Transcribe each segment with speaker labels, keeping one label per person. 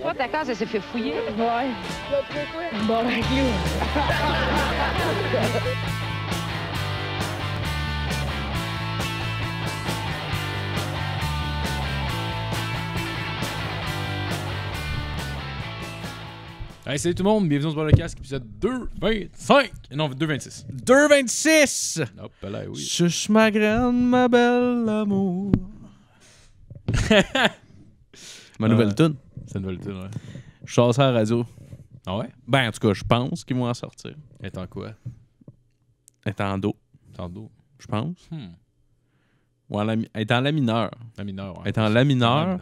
Speaker 1: D'accord, ta case, elle s'est fait fouiller. Ouais. Bon, avec lui. Allez, salut tout le monde, bienvenue dans le Casque, épisode 225. Non, 226. 226! Hop là, oui. Suche ma graine, ma belle amour. Ma nouvelle euh, C'est une nouvelle tune, ouais. Je à la radio. Ah ouais? Ben, en tout cas, je pense qu'ils vont en sortir. Elle est en quoi? Elle en Do. en Do. Je pense. Hmm. Ou la, elle est en La mineure. La mineure, ouais. Elle est en La mineure.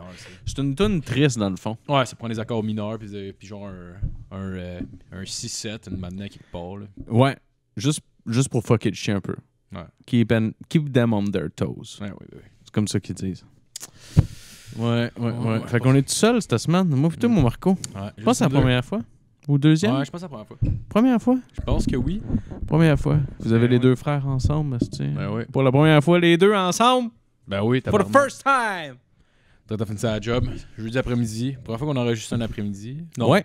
Speaker 1: C'est une tune triste, dans le fond. Ouais, ça prend des accords mineurs, puis, euh, puis genre un, un, euh, un 6-7, une mannequin qui part. Ouais. Juste, juste pour fucker le chien un peu. Ouais. Keep, keep them on their toes. Ouais, ouais, ouais. C'est comme ça qu'ils disent. Ouais, ouais, ouais. fait qu'on est tout seul cette semaine. Moi, plutôt, mon Marco. je pense que c'est la première fois. Ou deuxième? Ouais, je pense que c'est la première fois. Première fois? Je pense que oui. Première fois. Vous avez ben les deux frères ensemble, tu Ben oui. Pour la première fois, les deux ensemble? Ben oui, t'as For the first time! T'as fini ça à la job, jeudi après-midi. Première fois qu'on enregistre un après-midi. Non. Ouais.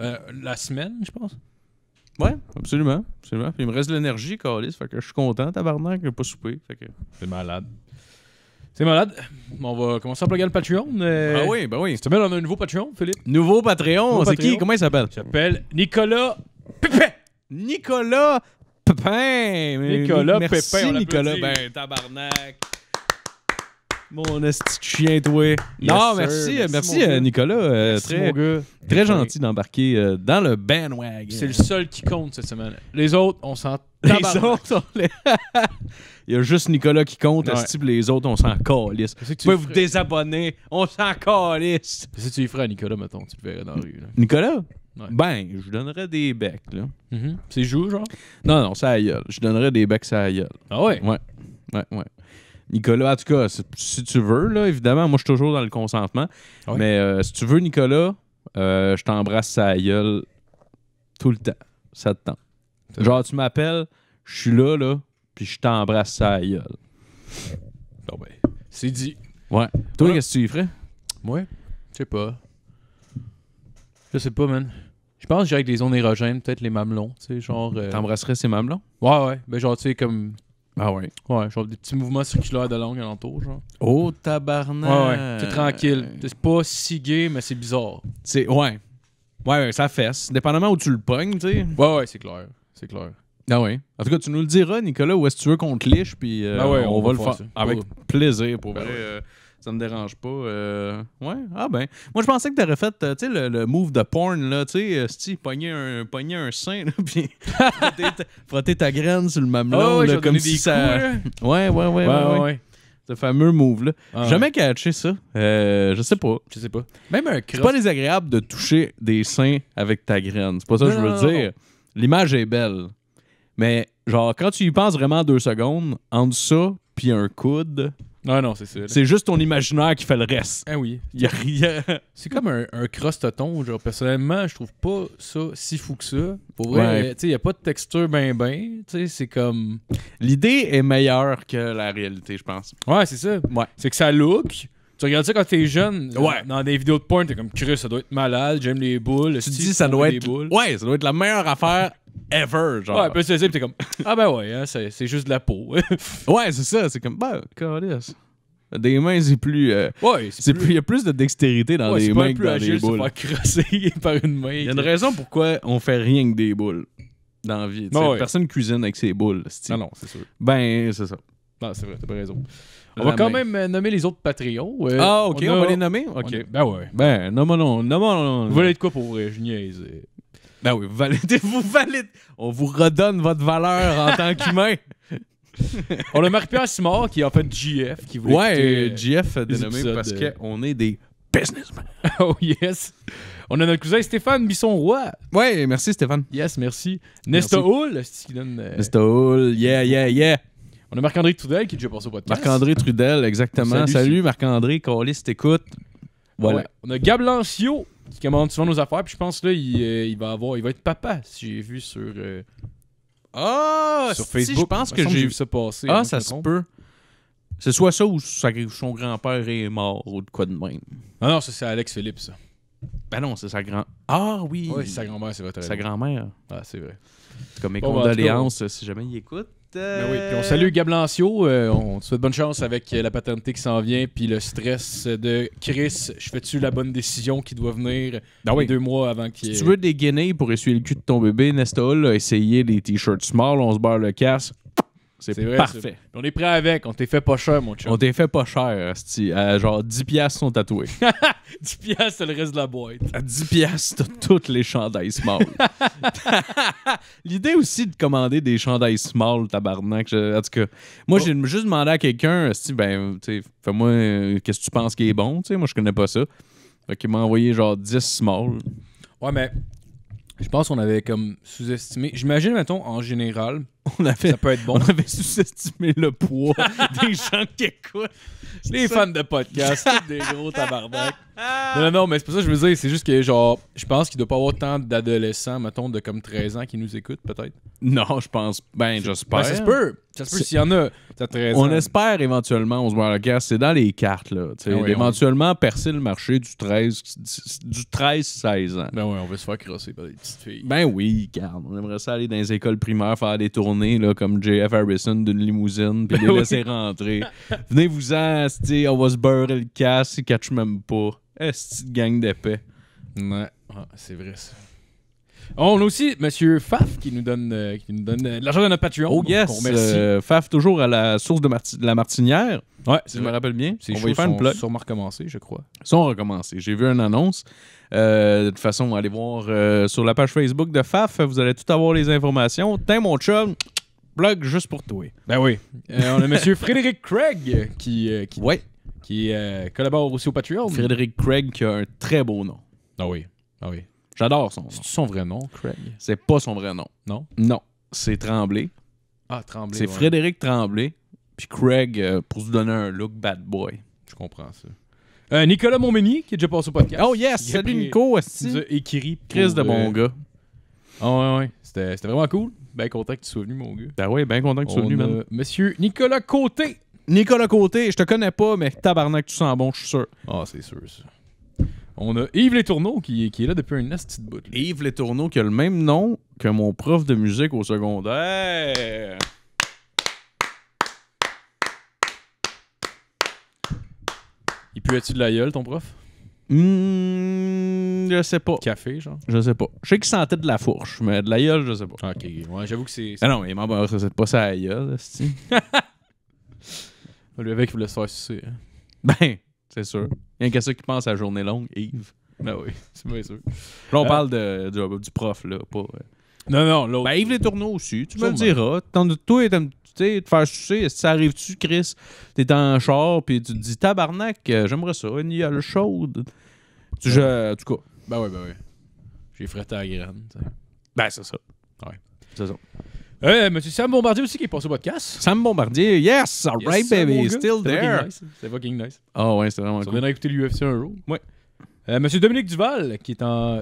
Speaker 1: Euh, la semaine, je pense. Ouais, absolument. Puis il me reste de l'énergie, Calis. Fait que je suis content, tabarnak, j'ai pas souper. Fait que... malade. C'est malade. On va commencer à plugger le Patreon. Ah oui, ben oui. C'est bien, on a un nouveau Patreon, Philippe. Nouveau Patreon, c'est qui Comment il s'appelle Il s'appelle Nicolas Pépin. Nicolas Pépin. Nicolas Merci, Pépin. On Nicolas, ben tabarnak. Mon esti chien, toi. non, merci, merci, euh, Nicolas. Euh, très, gentil d'embarquer euh, dans le bandwagon. C'est le seul qui compte cette semaine. Les autres, on s'en Les autres, on les... Il y a juste Nicolas qui compte, ouais. les autres, on s'en calisse. Vous tu, pouvez vous désabonner, on s'en calisse. Si tu y ferais à Nicolas, mettons, tu le verrais dans la rue. Nicolas? Ouais. Ben, je donnerais des becs, là. Mm-hmm. C'est joue, genre? Non, non, ça aïeul. Je donnerais des becs, ça aïeul. Ah ouais? Ouais, ouais, ouais. Nicolas, en tout cas, si tu veux, là, évidemment, moi je suis toujours dans le consentement. Mais euh, si tu veux, Nicolas, euh, je t'embrasse sa gueule tout le temps. Ça te tend. Genre, tu m'appelles, je suis là, là, puis je t'embrasse sa gueule. Bon ben, c'est dit. Ouais. Toi, qu'est-ce que tu ferais? Moi? Je sais pas. Je sais pas, man. Je pense que j'irais avec des zones érogènes, peut-être les mamelons, tu sais, genre... Euh, T'embrasserais ces mamelons? Ouais, ouais. Ben genre, tu sais, comme... Ah ouais. Ouais, genre des petits mouvements circulaires de langue alentour, genre. Oh tabarnak! Ouais, ouais. tranquille. C'est pas si gay, mais c'est bizarre. C'est. Ouais. ouais. Ouais, ça fesse. Dépendamment où tu le pognes, tu sais. Ouais, ouais, c'est clair. C'est clair. Ah ouais. En tout cas, tu nous le diras, Nicolas, où est-ce que tu veux qu'on te liche, puis euh, ah ouais, on, va, le faire, avec plaisir pour ben vrai. Euh, ça me dérange pas. Euh, ouais, ah ben. Moi, je pensais que t'aurais fait, euh, tu sais, le, le, move de porn, là, tu sais, euh, si pogner un, pogner un sein, là, puis frotter, ta graine sur le mamelon, oh, comme si ça... ouais, ouais, ouais, ouais, ouais, ouais, Ce fameux move-là. Ah, Jamais catché ça. je sais pas. Je sais pas. Même un cross... C'est pas désagréable de toucher des seins avec ta graine. C'est pas ça que je veux dire. L'image est belle. Mais, genre, quand tu y penses vraiment deux secondes, entre ça puis un coude, non, ah non, c'est C'est juste ton imaginaire qui fait le reste. Ah oui. Il a rien. C'est comme un, un Genre, personnellement, je trouve pas ça si fou que ça. Pour vrai, il n'y a pas de texture ben ben. c'est comme. L'idée est meilleure que la réalité, je pense. Ouais, c'est ça. Ouais. C'est que ça look. Tu regardes ça quand t'es jeune, dans des vidéos de porn, t'es comme Chris, ça doit être malade, j'aime les boules. Tu dis, ça doit être. Ouais, ça doit être la meilleure affaire ever. Genre. Ouais, puis c'est comme Ah ben ouais, hein, c'est juste de la peau. ouais, c'est ça, c'est comme bah, calice. Des mains, c'est plus. Euh, ouais, c'est plus. Il y a plus de dextérité dans les mains que dans les boules. C'est plus agile par une main. Il y a une raison pourquoi on fait rien que des boules dans la vie. non ben Personne cuisine avec ses boules. Ah Non, non, c'est sûr. Ben, c'est ça. Non, c'est vrai, t'as pas raison. On va quand même euh, nommer les autres Patreons. Euh, ah, ok, on, va les nommer? Ok. ben ouais. Ben, nommons non, nommons Vous voulez de quoi pour vrai? Ben oui, vous validez, vous validez. On vous redonne votre valeur en tant qu'humain. On a marc pierre Simard qui en fait GF. Qui ouais, GF euh, dénommé parce qu'on est des businessmen. oh yes. On a notre cousin Stéphane bisson Roi. Ouais, merci Stéphane. Yes, merci. Nesta Hull, c'est ce qui donne. Euh... Nesta Hull, yeah, yeah, yeah. On a Marc-André Trudel qui est déjà passé au podcast. Marc-André Trudel, exactement. Salut, Marc-André, Colis, écoute. Voilà. Ouais. On a Gab Lancio qui commande souvent nos affaires. Puis je pense là, euh, il, va avoir, il va être papa, si j'ai vu sur. Euh, ah! sur Facebook. je pense que j'ai vu ça passer. Ah, hein, ça se peut. C'est soit ça ou son grand-père est mort ou de quoi de même. Ah non, c'est Alex Philippe, ça. Ben non, c'est sa grand. Ah oui! Oui, sa grand-mère, c'est vrai. Sa grand-mère. Ah, c'est vrai. C'est comme mes ben, condoléances euh, si jamais il écoute. Ben oui, on salue Gablancio, euh, on te souhaite bonne chance avec euh, la paternité qui s'en vient, puis le stress de Chris. Je fais-tu la bonne décision qui doit venir ben deux mois avant qu'il. Si tu veux des guinées pour essuyer le cul de ton bébé, Nestol a essayé des t-shirts small, on se barre le casque. C'est parfait. On est prêt avec. On t'est fait pas cher, mon chum. On t'est fait pas cher, Asti. Euh, genre 10 piastres sont tatoués. 10 piastres, c'est le reste de la boîte. À 10 piastres, t'as toutes les chandails small. L'idée aussi de commander des chandails small, tabarnak. En tout cas, moi, j'ai juste demandé à quelqu'un, Asti, ben, tu fais-moi, euh, qu'est-ce que tu penses qui est bon? sais? moi, je connais pas ça. Fait qu'il m'a envoyé genre 10 small. Ouais, mais je pense qu'on avait comme sous-estimé. J'imagine, mettons, en général on avait, ça peut être bon. On avait sous-estimé le poids des gens qui écoutent. Les fans de podcast, des gros tabarnak. Non, non, mais c'est pour ça que je veux dire. C'est juste que, genre, je pense qu'il doit pas avoir tant d'adolescents, mettons, de comme 13 ans qui nous écoutent, peut-être. Non, je pense. Ben, j'espère. Ben, ça se peut. Ça se peut s'il y en a. On espère éventuellement, on se voit à la guerre. C'est dans les cartes, là. Ben éventuellement, percer le marché du 13, du 13-16 ans. Ben oui, on veut se faire crosser par des petites filles. Ben oui, garde. On aimerait ça aller dans les écoles primaires, faire des tournois là, comme J.F. Harrison d'une limousine puis les laisser rentrer. Venez-vous-en, on va se beurrer le casse, ils catchent même pas. Est-ce que gang d'épais. Ouais, ah, c'est vrai ça. On a aussi M. Faf qui nous donne, euh, qui nous donne euh, de l'argent de notre Patreon. Oh yes! On euh, Faf toujours à la source de, la Martinière. Ouais, si je me rappelle bien. ils on va faire une recommencer, je crois. Ils sont recommencés. J'ai vu une annonce. Euh, de toute façon, allez voir euh, sur la page Facebook de FAF, vous allez tout avoir les informations. Tiens, mon chum, blog juste pour toi. Ben oui. Euh, on a monsieur Frédéric Craig qui, qui, qui collabore aussi au Patreon. Frédéric Craig qui a un très beau nom. Ah oui. Ah oui. J'adore son nom. C'est son vrai nom, Craig C'est pas son vrai nom. Non Non. C'est Tremblay. Ah, Tremblay. C'est Frédéric Tremblay. Puis Craig, pour se donner un look bad boy. Je comprends ça. Euh, Nicolas Montmény, qui est déjà passé au podcast. Oh yes, salut Nico aussi. Et Kiri. Chris de bon euh, gars. Ah ouais, ouais. C'était, c'était vraiment cool. Bien content que tu sois venu, mon gars. Ben ouais, bien content que tu sois venu, man. Monsieur Nicolas Côté. Nicolas Côté, je te connais pas, mais tabarnak, tu sens bon, je suis sûr. Ah, c'est sûr, ça. On a Yves Letourneau qui, qui est là depuis un nasty de bout. Yves Letourneau qui a le même nom que mon prof de musique au secondaire. as tu de la gueule, ton prof? Hum, je sais pas. Café, genre? Je sais pas. Je sais qu'il sentait de la fourche, mais de la gueule, je sais pas. Ok, ouais, j'avoue que c'est. Ah non, mais il pas, c'est pas ça à la gueule, Lui avec, il voulait se faire sucer. Hein. Ben, c'est sûr. Il y a qu'à ça qui pense à la journée longue, Yves. Ben oui, c'est bien sûr. Là, on euh, parle de, du, prof, là, pas. Euh. Non, non, l'autre. Ben, Yves Les Tourneaux aussi, tu me le diras. Toi, tu te faire Ça arrive-tu, Chris? T'es dans un char, puis tu te dis tabarnak, euh, j'aimerais ça, une gueule chaude. Tu je, en tout cas. Ben oui, ben oui. J'ai frété à la graine. Ben, c'est ça. Ouais, c'est ça. Euh, monsieur Sam Bombardier aussi qui est passé au podcast. Sam Bombardier, yes, baby, still there. Hein. C'est fucking nice. Ah oh, ouais, c'est vraiment cool. On a écouté l'UFC un jour. Ouais. Euh, monsieur Dominique Duval, qui est en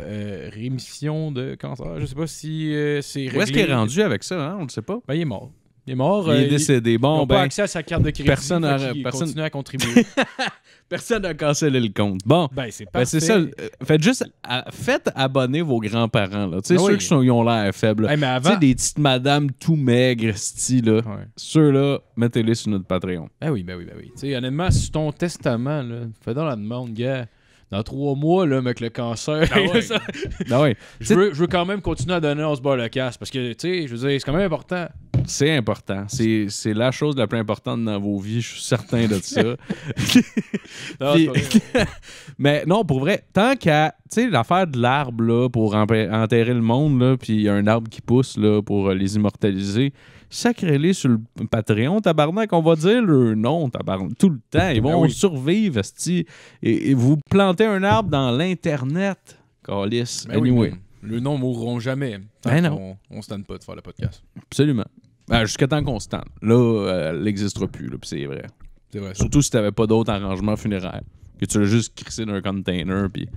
Speaker 1: rémission de cancer. Je sais pas si c'est réglé. Où est-ce qu'il est rendu avec ça, hein? On ne sait pas. Ben, il est mort. Il est mort. Il est euh, décédé. Bon, pas ben, accès à sa carte de crédit. Personne n'a personne... à contribuer. personne n'a cancellé le compte. Bon, ben, c'est ben, ça. Euh, faites juste faites abonner vos grands-parents. Tu sais, ah ceux qui ils ont l'air faibles. Tu sais, des petites madames tout maigres, style. là Ceux-là, mettez-les sur notre Patreon. Ben oui, ben oui, ben oui. honnêtement, sur ton testament, là, fais dans la demande, gars dans trois mois, là, le cancer. Ah je, veux, je, veux, quand même continuer à donner on se barre le casse parce que, tu sais, je veux dire, c'est quand même important. C'est important. C'est la chose la plus importante dans vos vies, je suis certain de ça. mais non, pour vrai, tant qu'à. Tu sais, l'affaire de l'arbre pour enterrer le monde, là, puis un arbre qui pousse là, pour euh, les immortaliser, sacré les sur le Patreon, tabarnak. On va dire le nom, tabarnak, tout le temps. Ils ben vont survivre, et, et, vous plantez un arbre dans l'Internet, Calis. Ben anyway. le nom mourront jamais. Ben on, ne se pas de faire le podcast. Absolument. Ben, jusqu'à temps constant. Là, euh, elle n'existera plus, là, c'est vrai. C'est vrai. Surtout si tu n'avais pas d'autres arrangements funéraires. Que tu l'as juste crissé dans un container, puis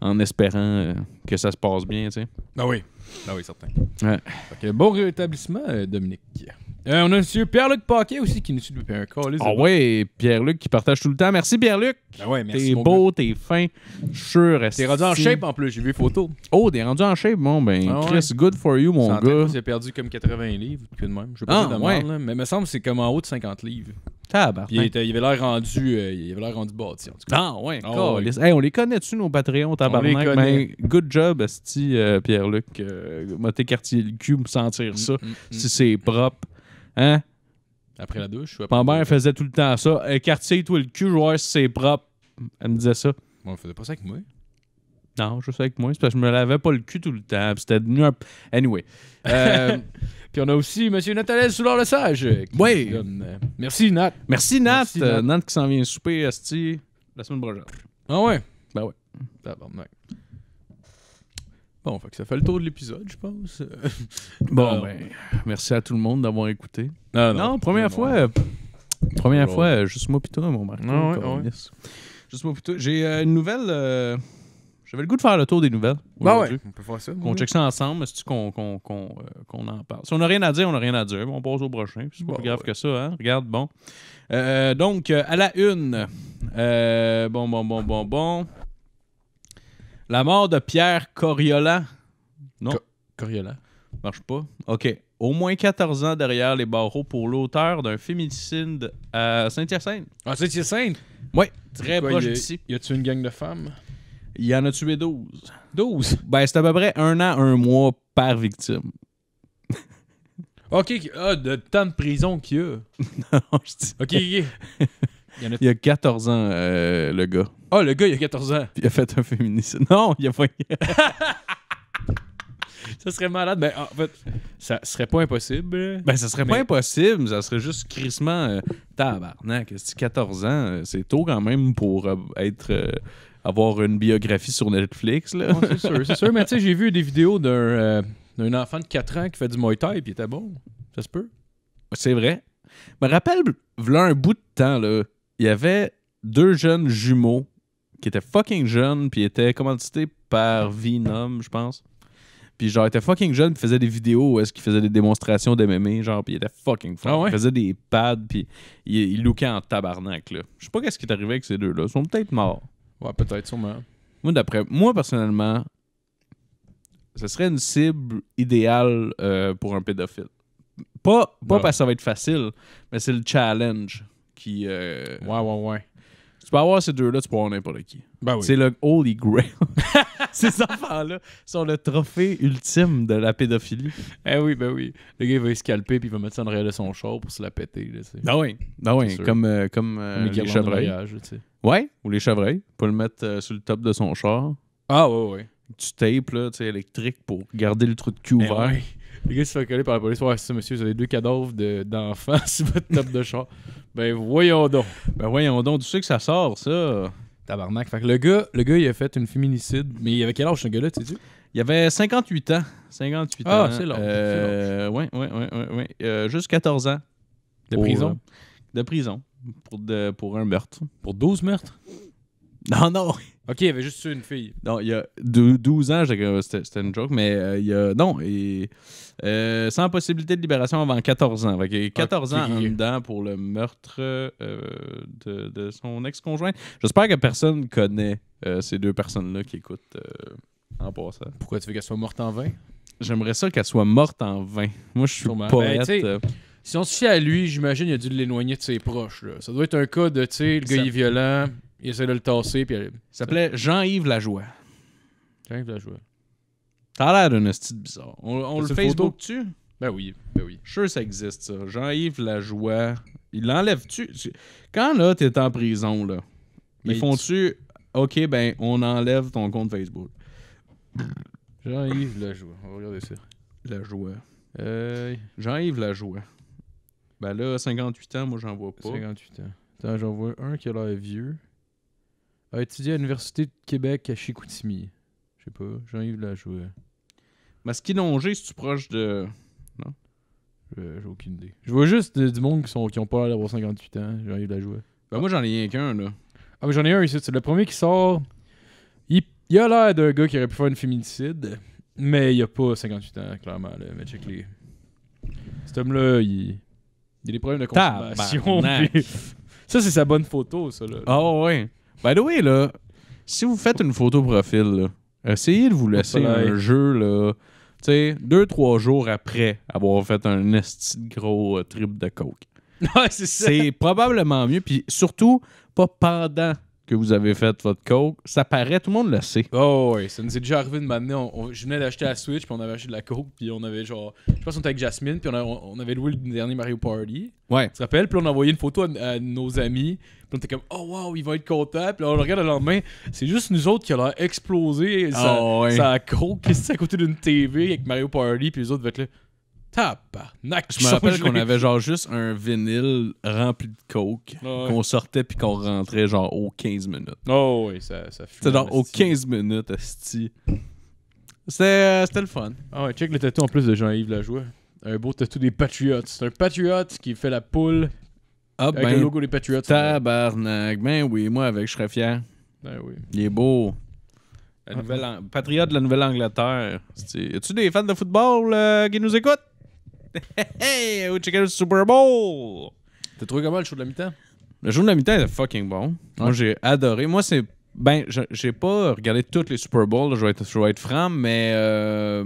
Speaker 1: en espérant euh, que ça se passe bien, tu sais. Ah oui. Ah oui, certain. Ouais. bon rétablissement, euh, Dominique. Euh, on a M. Pierre-Luc Paquet aussi qui nous suit depuis un call. Ah ouais, Pierre-Luc qui partage tout le temps. Merci Pierre-Luc. Ben t'es beau, t'es fin, sure. T'es rendu en shape en plus, j'ai vu les photos. Oh, t'es rendu en shape, bon ben, ah Chris, good for you, mon gars. J'ai perdu comme 80 livres, puis de même. Je sais pas ah, ouais. là, mais il me semble que c'est comme en haut de 50 livres. Il, il, avait l'air rendu, euh, il avait l'air rendu bâti en Ah ouais, ah oui. on les connaît-tu nos Patreons, tabarnak? mais ben, good job, Asti, euh, Pierre-Luc. M'a tes le cul, me sentir mm, ça. Mm, si mm. c'est propre. Hein? Après la douche? suis après Pambert faisait tout le temps ça. « toi, le cul, je c'est propre. Elle me disait ça. Bon, ne faisait pas ça avec moi. Non, je sais avec moi. C'est parce que je me lavais pas le cul tout le temps. C'était devenu un. Anyway. Euh, puis on a aussi M. Nathalie Soulard-Le Sage. Oui. Euh, euh, merci, Nat. merci, Nat. Nat. qui s'en vient souper, Asti, la semaine prochaine. Ah ouais. Ben ouais. D'accord. Bon, fait que ça fait le tour de l'épisode, je pense. bon, ben, merci à tout le monde d'avoir écouté. non, non, première fois. première fois, juste moi pis mon Marco. Non, Juste moi pis toi. J'ai euh, une nouvelle. Euh, j'avais le goût de faire le tour des nouvelles. Bah ouais, on peut faire ça. Qu'on check ça ensemble, c'est-tu euh, qu'on en parle. Si on n'a rien à dire, on n'a rien à dire. On passe au prochain. C'est pas bah plus grave que ça, hein? Regarde, bon. donc, à la une. bon, bon, bon, bon, bon. La mort de Pierre Coriolan. Non. Coriolan. Marche pas. OK. Au moins 14 ans derrière les barreaux pour l'auteur d'un féminicide à Saint-Hyacinthe. À ah, Saint-Hyacinthe? Oui, très proche d'ici. Y a-tu une gang de femmes? Il en a tué 12. 12? Ben, c'est à peu près un an, un mois par victime. OK, ah, de temps de prison qu'il y a. non, je dis... OK, OK. Il, y a... 14 ans, euh, le gars. Ah, oh, le gars, il a 14 ans. il a fait un féminicide. Non, il a pas. ça serait malade. mais en fait, ça serait pas impossible. Ben, ça serait pas impossible. Ça serait juste crissement euh, tabarnak. 14 ans, euh, c'est tôt quand même pour être. avoir une biographie sur Netflix. c'est sûr, c'est sûr. Mais tu sais, j'ai vu des vidéos d'un, enfant de 4 ans qui fait du Muay Thai et il était bon. Ça se peut. C'est vrai. Je me rappelle, voilà un bout de temps, là, il y avait deux jeunes jumeaux qui étaient fucking jeunes, puis étaient commandités par Venom, je pense. Puis genre, ils étaient fucking jeunes, puis faisaient des vidéos où est-ce qu'ils faisaient des démonstrations d'MMA, genre, puis ils étaient fucking forts. Ah ils faisaient des pads, puis ils, lookaient en tabarnak, là. Je sais pas qu'est-ce qui est arrivé avec ces deux-là. Ils sont peut-être morts. Ouais, peut-être, sûrement. Moi, d'après moi, personnellement, ce serait une cible idéale euh, pour un pédophile. Pas, pas ah. parce que ça va être facile, mais c'est le challenge qui. Euh, ouais, ouais, ouais. Tu peux avoir ces deux-là, tu peux avoir n'importe qui. Ben oui. C'est le Holy Grail. ces enfants-là sont le trophée ultime de la pédophilie. Eh oui, ben oui. Le gars, il va se calper puis il va mettre ça en arrière de son char pour se la péter. Là, ben oui, ben oui. Comme, euh, euh, comme les chevreuils. ouais, ou les chevreuils. Pour le mettre sur le top de son char. Ah, ouais, ouais. Tu tapes, là, tu sais, électrique pour garder le truc de eh ouvert. Le gars se fait coller par la police. Ouais, c'est ça, monsieur, vous avez deux cadavres d'enfants sur votre top de chat. ben voyons donc. Ben voyons donc, tu sais que ça sort, ça. Tabarnak. Fait que le gars, le gars, il a fait une féminicide. Mais il avait quel âge, ce gars-là, tu sais? Il avait 58 ans. 58 ah, ans. Ah, c'est long. oui, oui, oui. juste 14 ans. De prison? Euh, de prison. Pour, de, pour un meurtre. Pour 12 meurtres? Non, non. OK, il y avait juste une fille. Non, il y a 12 ans, euh, c'était une joke, mais euh, il y a. Non, et. Euh, sans possibilité de libération avant 14 ans. Fait il y a 14 ans en dedans pour le meurtre de, son ex-conjoint. J'espère que personne connaît ces deux personnes-là qui écoutent en passant. Pourquoi tu veux qu'elle soit morte en vain? J'aimerais ça qu'elle soit morte en vain. Moi, je suis poète. Ben, si on se fie à lui, j'imagine qu'il a dû l'éloigner de ses proches. Ça doit être un cas de, tu sais, le gars est violent, il essaie de le tasser. Puis, euh, il s'appelait Jean-Yves Lajoie. Jean-Yves Lajoie. T'as l'air d'un style bizarre. On, le Facebook tu Ben oui, ben oui. Je suis sûr que ça existe, ça. Jean-Yves Lajoie. Il l'enlève-tu? Quand là, t'es en prison, là, ils font-tu OK, ben on enlève ton compte Facebook? Jean-Yves Lajoie. On va regarder ça. Lajoie. Euh... Jean-Yves Lajoie. Ben là, 58 ans, moi j'en vois pas. 58 ans. Attends, j'en vois un qui a l'air vieux a étudié à l'Université de Québec à Chicoutimi. Je sais pas, Jean-Yves l'a joué. Masquinongé, si tu proche de. Non J'ai aucune idée. Je vois juste du monde qui, sont, qui ont pas d'avoir 58 ans. Jean-Yves l'a jouer. Bah ben, moi, j'en ai rien qu'un, là. Ah, mais j'en ai un ici. C'est le premier qui sort. Il, il a l'air d'un gars qui aurait pu faire une féminicide, mais il a pas 58 ans, clairement. Là. Mais check les. Cet homme-là, il... il a des problèmes de consommation. Ça, c'est sa bonne photo, ça. Là. Ah, ouais. By the way, là, si vous faites une photo profil, là, essayez de vous laisser un jeu, là, tu deux, trois jours après avoir fait un esti gros euh, trip de coke. c'est probablement mieux. Puis surtout, pas pendant que vous avez fait votre coke, ça paraît, tout le monde le sait. Oh oui, ça nous est déjà arrivé de m'amener. je venais d'acheter la Switch, puis on avait acheté de la coke, puis on avait genre. Je pense qu'on était avec Jasmine, puis on, avait loué le dernier Mario Party. Ouais. Tu te rappelles? Puis on a envoyé une photo à, nos amis, puis on était comme, oh wow, ils vont être contents. Puis on le regarde le lendemain, c'est juste nous autres qui a l'air explosé. Ah, ça, oh, coke, à côté d'une TV avec Mario Party, puis les autres vont être là. Tabarnak! Je me rappelle qu'on avait genre juste un vinyle rempli de coke ah qu'on sortait puis qu'on rentrait genre aux 15 minutes. Oh oui, ça, ça C'était genre aux 15 minutes, asti. Euh, c'était le fun. Ah ouais, check le tatou en plus de Jean-Yves Lajoie. Un beau tatou des Patriots. C'est un Patriot qui fait la poule ah, avec ben, le logo des Patriots. Tabarnak! Ben oui, moi avec, je serais fier. Ben oui. Il est beau. Patriote de la Nouvelle-Angleterre. Es-tu des fans de football euh, qui nous écoutent? hey, check le Super Bowl? T'as trouvé comment le show de la mi-temps? Le show de la mi-temps était fucking bon. Moi, j'ai adoré. Moi, c'est. Ben, j'ai pas regardé toutes les Super Bowls, je vais être, franc, mais euh,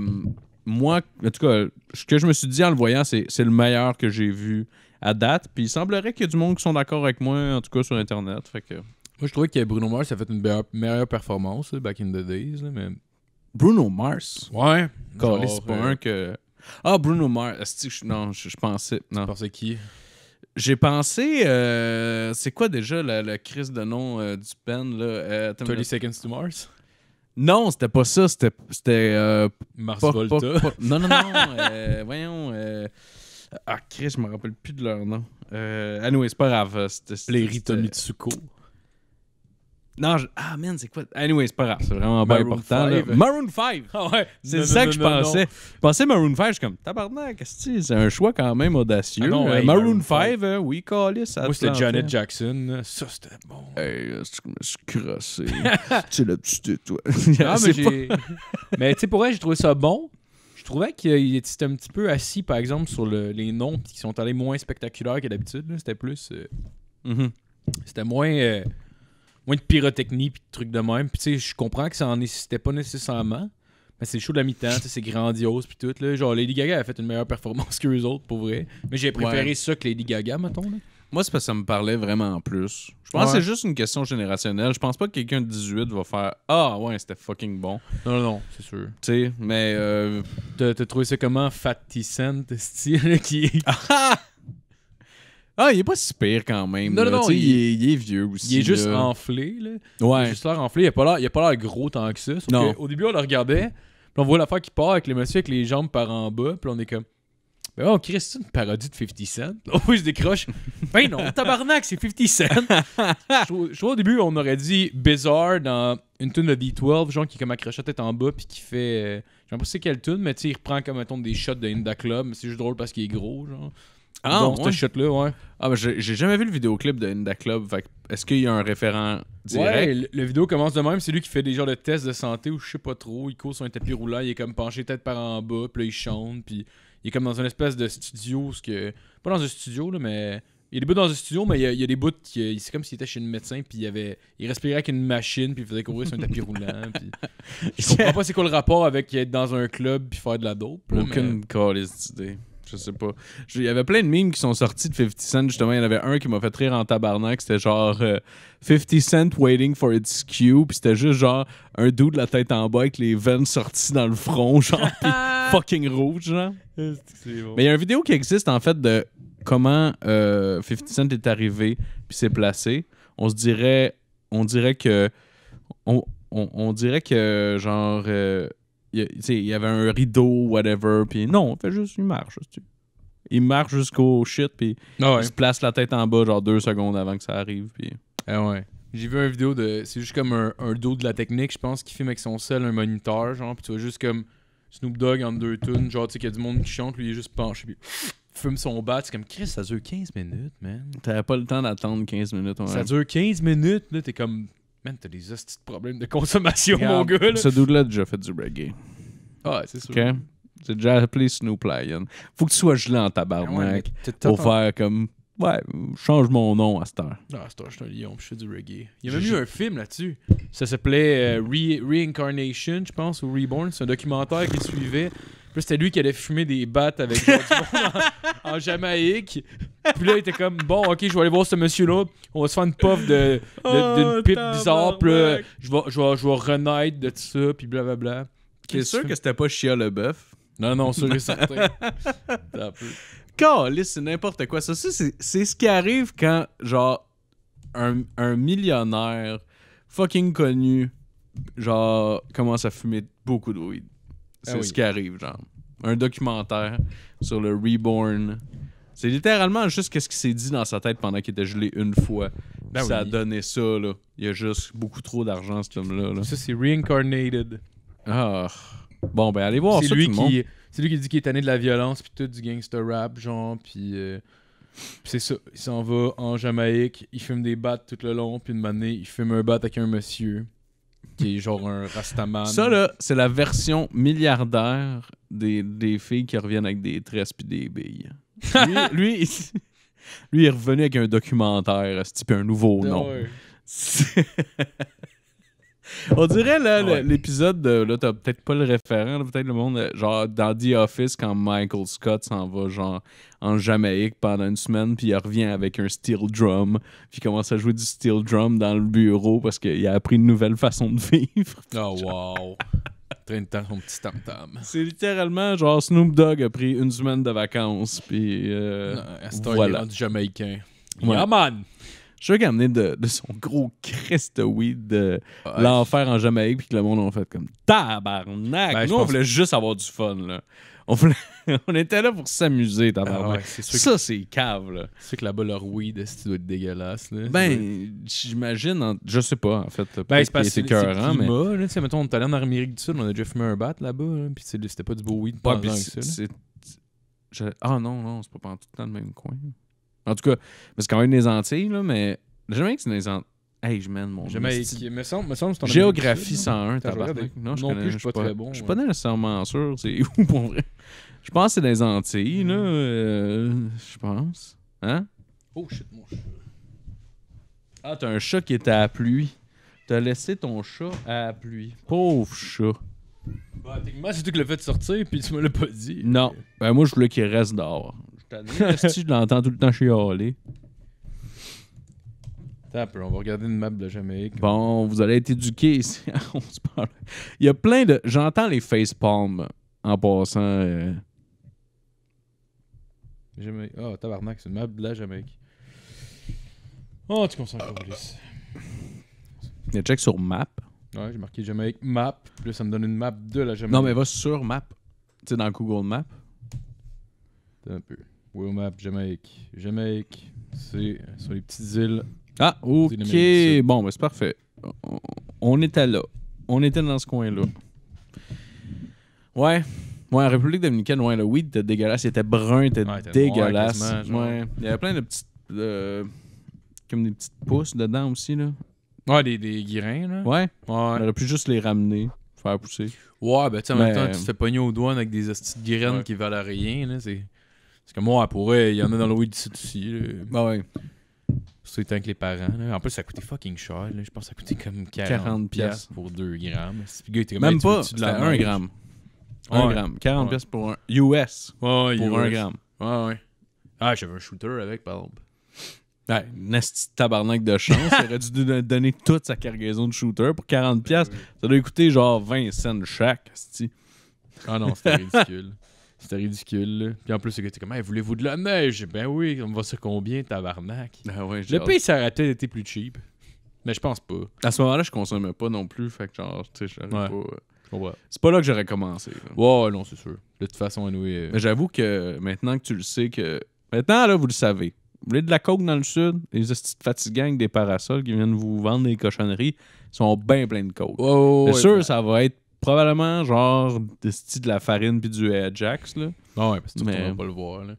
Speaker 1: moi, en tout cas, ce que je me suis dit en le voyant, c'est le meilleur que j'ai vu à date. Puis il semblerait qu'il y ait du monde qui sont d'accord avec moi, en tout cas sur Internet. Moi, je trouvais que Bruno Mars a fait une meilleure performance, back in the days. Bruno Mars? Ouais. C'est pas euh, un que ah, Bruno Mars. Non, je, pensais. Non. pensais qui J'ai pensé. Euh, c'est quoi déjà la, la crise de nom euh, du pen là 30 euh, Seconds to Mars Non, c'était pas ça. C'était. c'était Mars Volta. non, non, non. voyons. Ah, Chris, je me rappelle plus de leur nom. Euh, anyway, c'est pas grave. C'était, c'était, non, je... ah man, c'est quoi? Anyway, c'est pas grave, c'est vraiment pas important. Maroon 5! Ah ouais, c'est ça que je pensais. Je pensais Maroon 5, je suis comme, tabarnak, c'est un choix quand même audacieux. Ah euh, Maroon, 5, 5. call oui, Moi, c'était Janet Jackson. Ça, c'était bon. Hey, que je me suis crossé. tu le petite toi. ah, mais j'ai... mais tu sais, pour vrai, j'ai trouvé ça bon. Je trouvais qu'il était un petit peu assis, par exemple, sur les noms qui sont allés moins spectaculaires que d'habitude. C'était plus. Euh, mm-hmm. C'était moins euh, moins de pyrotechnie puis de trucs de même. Puis tu sais, je comprends que ça en existait pas nécessairement. Mais c'est chaud de la mi-temps, c'est grandiose puis tout. Là. Genre, Lady Gaga a fait une meilleure performance que les autres, pour vrai. Mais j'ai préféré ça que Lady Gaga, mettons. Moi, c'est parce que ça me parlait vraiment en plus. Je pense que c'est juste une question générationnelle. Je pense pas que quelqu'un de 18 va faire Ah ouais, c'était fucking bon. Non, non, c'est sûr. Tu sais, mais. Euh... T'as trouvé ça comment Fatty Cent, style qui. Ah! Ah, il est pas si pire quand même. Non, non, non, il, est, vieux aussi. Il est juste enflé. Là. Ouais. Il a juste l'air enflé. Il a pas l'air gros tant que ça. au début, on le regardait. Puis on voit l'affaire qui part avec les monsieur avec les jambes par en bas. Puis on est comme. Ben on oh, crée une parodie de 50 Cent. Il se décroche. ben non, tabarnak, c'est 50 Cent. je, crois au début, on aurait dit Bizarre dans une tune de D12, genre qui est comme à tête en bas, puis qui fait. je euh, je sais pas c'est quelle tune, mais tu il reprend comme un ton des shots de Inda Club, mais c'est juste drôle parce qu'il est gros, genre. Ah, on là ouais. Ah, ben, j'ai jamais vu le vidéoclip de Inda Club. est-ce qu'il y a un référent direct? Ouais, le, vidéo commence de même. C'est lui qui fait des genres de tests de santé ou je sais pas trop. Il court sur un tapis roulant, il est comme penché tête par en bas, puis là, il chante, puis il est comme dans une espèce de studio. Ce que... Pas dans un studio, là, mais. Il est a dans un studio, mais il y a, des bouts qui. C'est comme s'il était chez un médecin, puis il, avait, il respirait avec une machine, puis il faisait courir sur un tapis roulant. Puis... Je comprends pas c'est quoi le rapport avec être dans un club, puis faire de la dope. Aucune je sais pas. Il y avait plein de mines qui sont sortis de 50 Cent, justement. Il y en avait un qui m'a fait rire en tabarnak. C'était genre 50 euh, Cent waiting for its cue. Puis c'était juste genre un doux de la tête en bas avec les veines sorties dans le front, genre, fucking rouge, genre. Mais il y a une vidéo qui existe, en fait, de comment 50 euh, Cent est arrivé puis s'est placé. On se dirait, on dirait que. On, dirait que, genre. Euh, il, y avait un rideau, whatever. Puis non, fait juste, il marche. Il marche jusqu'au shit, puis ah il se place la tête en bas, genre deux secondes avant que ça arrive. Puis... Ah ouais. J'ai vu une vidéo de. C'est juste comme un, dos de la technique, je pense, qui filme avec son seul un moniteur, genre, puis tu vois juste comme Snoop Dogg en deux tunes, genre, tu sais, qu'il y a du monde qui chante, lui, il est juste penché, puis fume son bat. C'est comme, Chris, ça dure 15 minutes, man. T'avais pas le temps d'attendre 15 minutes, ouais. Ça dure 15 minutes, là, t'es comme. Man, t'as des hostiles de problèmes de consommation, mon gars. Ce dude-là a déjà fait du reggae. Ah, c'est sûr. C'est déjà appelé Snoop Lion. Faut que tu sois gelé en tabarnak ah pour faire comme. Ouais, change mon nom à cette heure. Ah, cette heure, je suis un lion, je fais du reggae. Il y avait eu un film là-dessus. Ça s'appelait euh, Reincarnation, je pense, ou Reborn. C'est un documentaire qui suivait puis c'était lui qui allait fumer des battes avec en, Jamaïque. Puis là, il était comme Bon, ok, je vais aller voir ce monsieur-là. On va se faire une puff de, de, oh, pipe bizarre. Puis là, je vais, je, vais, renaître de tout ça. Puis blablabla. C'est sûr que c'était pas Chia le bœuf? Non, non, sûr et certain. c'est n'importe quoi. Ça, c'est ce qui arrive quand, genre, un, un millionnaire fucking connu, genre, commence à fumer beaucoup de weed. C'est ah ce qui arrive, genre. Un documentaire sur le Reborn. C'est littéralement juste ce qui s'est dit dans sa tête pendant qu'il était gelé une fois. Ben ça a donné ça, là. Il y a juste beaucoup trop d'argent, ce homme-là. Ça, c'est Reincarnated. Ah. Bon, ben, allez voir ça, le C'est lui qui dit qu'il est tanné de la violence, puis tout, du gangster rap, genre, puis... Euh, c'est ça, il s'en va en Jamaïque, il fume des battes tout le long, puis une année, il fume un bat avec un monsieur qui est genre un rastaman. Ça, là, c'est la version milliardaire des, filles qui reviennent avec des tresses puis des billes. Lui, lui, il, est revenu avec un documentaire, c'est un nouveau ah nom. On dirait là l'épisode de là t'as peut-être pas le référent, peut-être le monde euh, genre dans The Office quand Michael Scott s'en va genre en Jamaïque pendant une semaine puis il revient avec un steel drum puis il commence à jouer du steel drum dans le bureau parce qu'il a appris une nouvelle façon de vivre. Oh wow. de temps petit tam tam. C'est littéralement genre Snoop Dogg a pris une semaine de vacances puis euh, voilà. du jamaïcain. Ouais. Je veux qu'il de, son gros Christ weed de l'enfer en Jamaïque, puis que le monde en fait comme tabarnak. Ben, Nous, on voulait juste avoir du fun, là. On, on était là pour s'amuser, ah tabarnak. ça, c'est cave, là. C'est que là-bas, leur weed, c'est doit être dégueulasse, là. Ben, j'imagine, je sais pas, en fait. Ben, c'est parce c'est mais. Là, mettons, on est allé en Amérique du Sud, on a déjà fumé un bat là-bas, puis c'était pas du beau weed. Pas ouais, Ah non, non, c'est pas pendant tout le temps le même coin. En tout cas, c'est quand même des Antilles, là, mais jamais que c'est des Antilles. Hey, je mène mon Jamaïque. Me semble, me semble, Géographie 101, t'as Non, je non plus, je suis pas, très bon. Je suis hein. pas nécessairement sûr, c'est où pour vrai. Je pense que c'est des Antilles, là. Mm. Euh, je pense. Hein? Oh shit, mon chat. Ah, t'as un chat qui était à pluie. T'as laissé ton chat à pluie. Pauvre chat. Bah, techniquement, c'est toi qui l'as fait sortir, puis tu me l'as pas dit. Non. Ben, moi, je voulais qu'il reste dehors si je l'entends tout le temps un peu on va regarder une map de Jamaïque. Bon, vous allez être éduqués ici. on se parle. Il y a plein de. J'entends les facepalms en passant. Euh. Jamaïque. Oh, ah, tabarnak, c'est une map de la Jamaïque. Oh, tu consens pas plus. Il y a check sur map. Ouais, j'ai marqué Jamaïque map. Puis ça me donne une map de la Jamaïque. Non, mais va sur map. Tu sais, dans Google Map. T'as un peu. Map, Jamaïque. Jamaïque, c'est sur les petites îles. Ah, ok. Bon, ben, c'est parfait. On était là. On était dans ce coin-là. Ouais. Ouais, en République Dominicaine, ouais, le weed était dégueulasse. Il était brun, il était dégueulasse. ouais. Il y avait plein de petites. comme des petites pousses dedans aussi, là. Ouais, des, des guirins, là. Ouais. On aurait pu juste les ramener, faire pousser. Ouais, ben, tu en même temps, tu te fais pogner aux douanes avec des petites de graines qui valent à rien, là. C'est. Parce que moi, pourrait, il y en a dans le weed d'ici aussi. Bah ouais. Surtout avec les parents. En plus, ça coûtait fucking cher. Je pense que ça coûtait comme 40, pour 2 grammes. comme, Même pas, c'était 1 gramme. 1 gramme. 40 pièces pour un US. Ouais, pour 1 gramme. Ouais, ouais. Ah, j'avais un shooter avec, par exemple. Ouais, nasty tabarnak de chance. Il aurait dû donner toute sa cargaison de shooter pour 40$. Ça doit coûter genre 20 cents chaque. Ah non, c'était ridicule. C'était ridicule. Là. Puis en plus, c'était comme, hey, voulez-vous de la neige? Ben oui, on va sur combien, tabarnak? Ah le pays, ça aurait peut été plus cheap. Mais je pense pas. À ce moment-là, je consommais pas non plus. Fait que genre, tu sais, euh, je pas. C'est pas là que j'aurais commencé. Ouais, non, c'est sûr. De toute façon, nous, euh, Mais j'avoue que maintenant que tu le sais, que. Maintenant, là, vous le savez. Vous voulez de la coke dans le sud, les petites fatigantes des parasols qui viennent vous vendre des cochonneries sont bien pleins de coke. Oh, c'est sûr, ça va être probablement genre de de la farine puis du Ajax, euh, là. Non, ah ouais, parce que Mais... tu va pas le voir là.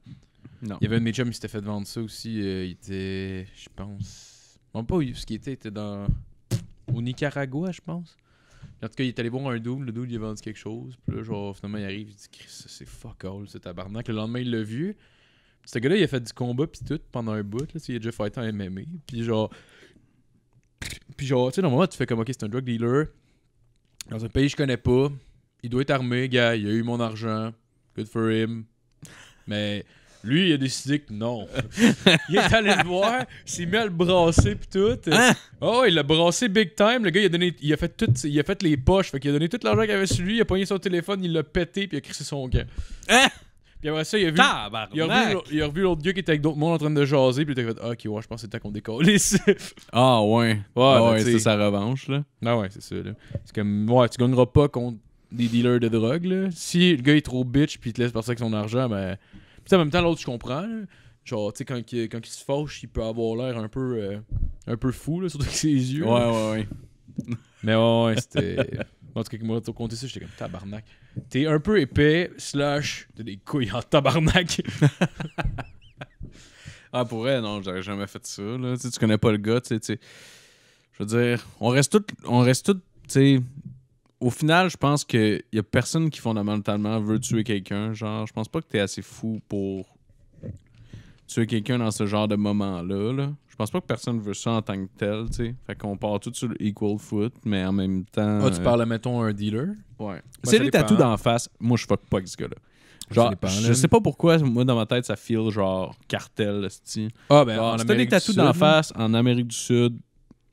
Speaker 1: Non. Il y avait un de mes qui s'était fait vendre ça aussi. Euh, il était, je pense. Non, pas où il était. Il était dans. Au Nicaragua, je pense. En tout cas, il est allé voir un double. Le double, il a vendu quelque chose. Puis là, genre, finalement, il arrive. Il dit, Christ, c'est fuck all, ce tabarnak. Le lendemain, il l'a vu. ce gars-là, il a fait du combat. Puis tout pendant un bout. Là, il a déjà fighté un MMA. Puis genre. Puis genre, tu sais, normalement, tu fais comme, ok, c'est un drug dealer dans un pays que je connais pas. Il doit être armé, gars. Il a eu mon argent. Good for him. Mais lui, il a décidé que non. il est allé le voir, s'est mis à le brasser puis tout. Oh, il l'a brassé big time. Le gars, il a, donné, il a, fait, tout, il a fait les poches. Fait qu'il a donné tout l'argent qu'il avait sur lui. Il a pogné son téléphone, il l'a pété puis il a crissé son gars ça, il a vu. Il revu, il a revu l'autre gars qui était avec d'autres mondes en train de jaser. Puis il était fait, ok, ouais, je pense que c'est qu'on décolle ici. Ah ouais. Ouais, ouais c'est ben, sa revanche, là. Ah ouais, c'est ça, C'est comme, ouais, tu gagneras pas contre des dealers de drogue, là. Si le gars est trop bitch, puis il te laisse partir avec son argent, ben. Puis en même temps, l'autre, je comprends, Genre, tu sais, quand, il, se fâche, il peut avoir l'air un peu. Euh, un peu fou, surtout avec ses yeux. Ouais, ouais, ouais. Mais ouais c'était. En tout cas, moi t'as compté ça, j'étais comme tabarnak. T'es un peu épais, slash, t'as des couilles en tabarnak. ah, pour vrai, non, j'aurais jamais fait ça. Là. Tu, tu connais pas le gars, tu sais. Je veux dire, on reste tout, on reste tu sais. Au final, je pense qu'il y a personne qui fondamentalement veut tuer quelqu'un. Genre, je pense pas que t'es assez fou pour tuer quelqu'un dans ce genre de moment-là. Là. Je pense pas que personne veut ça en tant que tel, tu sais. Fait qu'on part tout sur le equal foot, mais en même temps. Ah, tu euh, parles, mettons, un dealer Ouais. c'est les tatous d'en face. Moi, je fuck pas avec ce gars-là. Genre, je sais pas pourquoi, moi, dans ma tête, ça feel genre cartel, style. Ah, ben, genre, en si t'as d'en face en Amérique du Sud,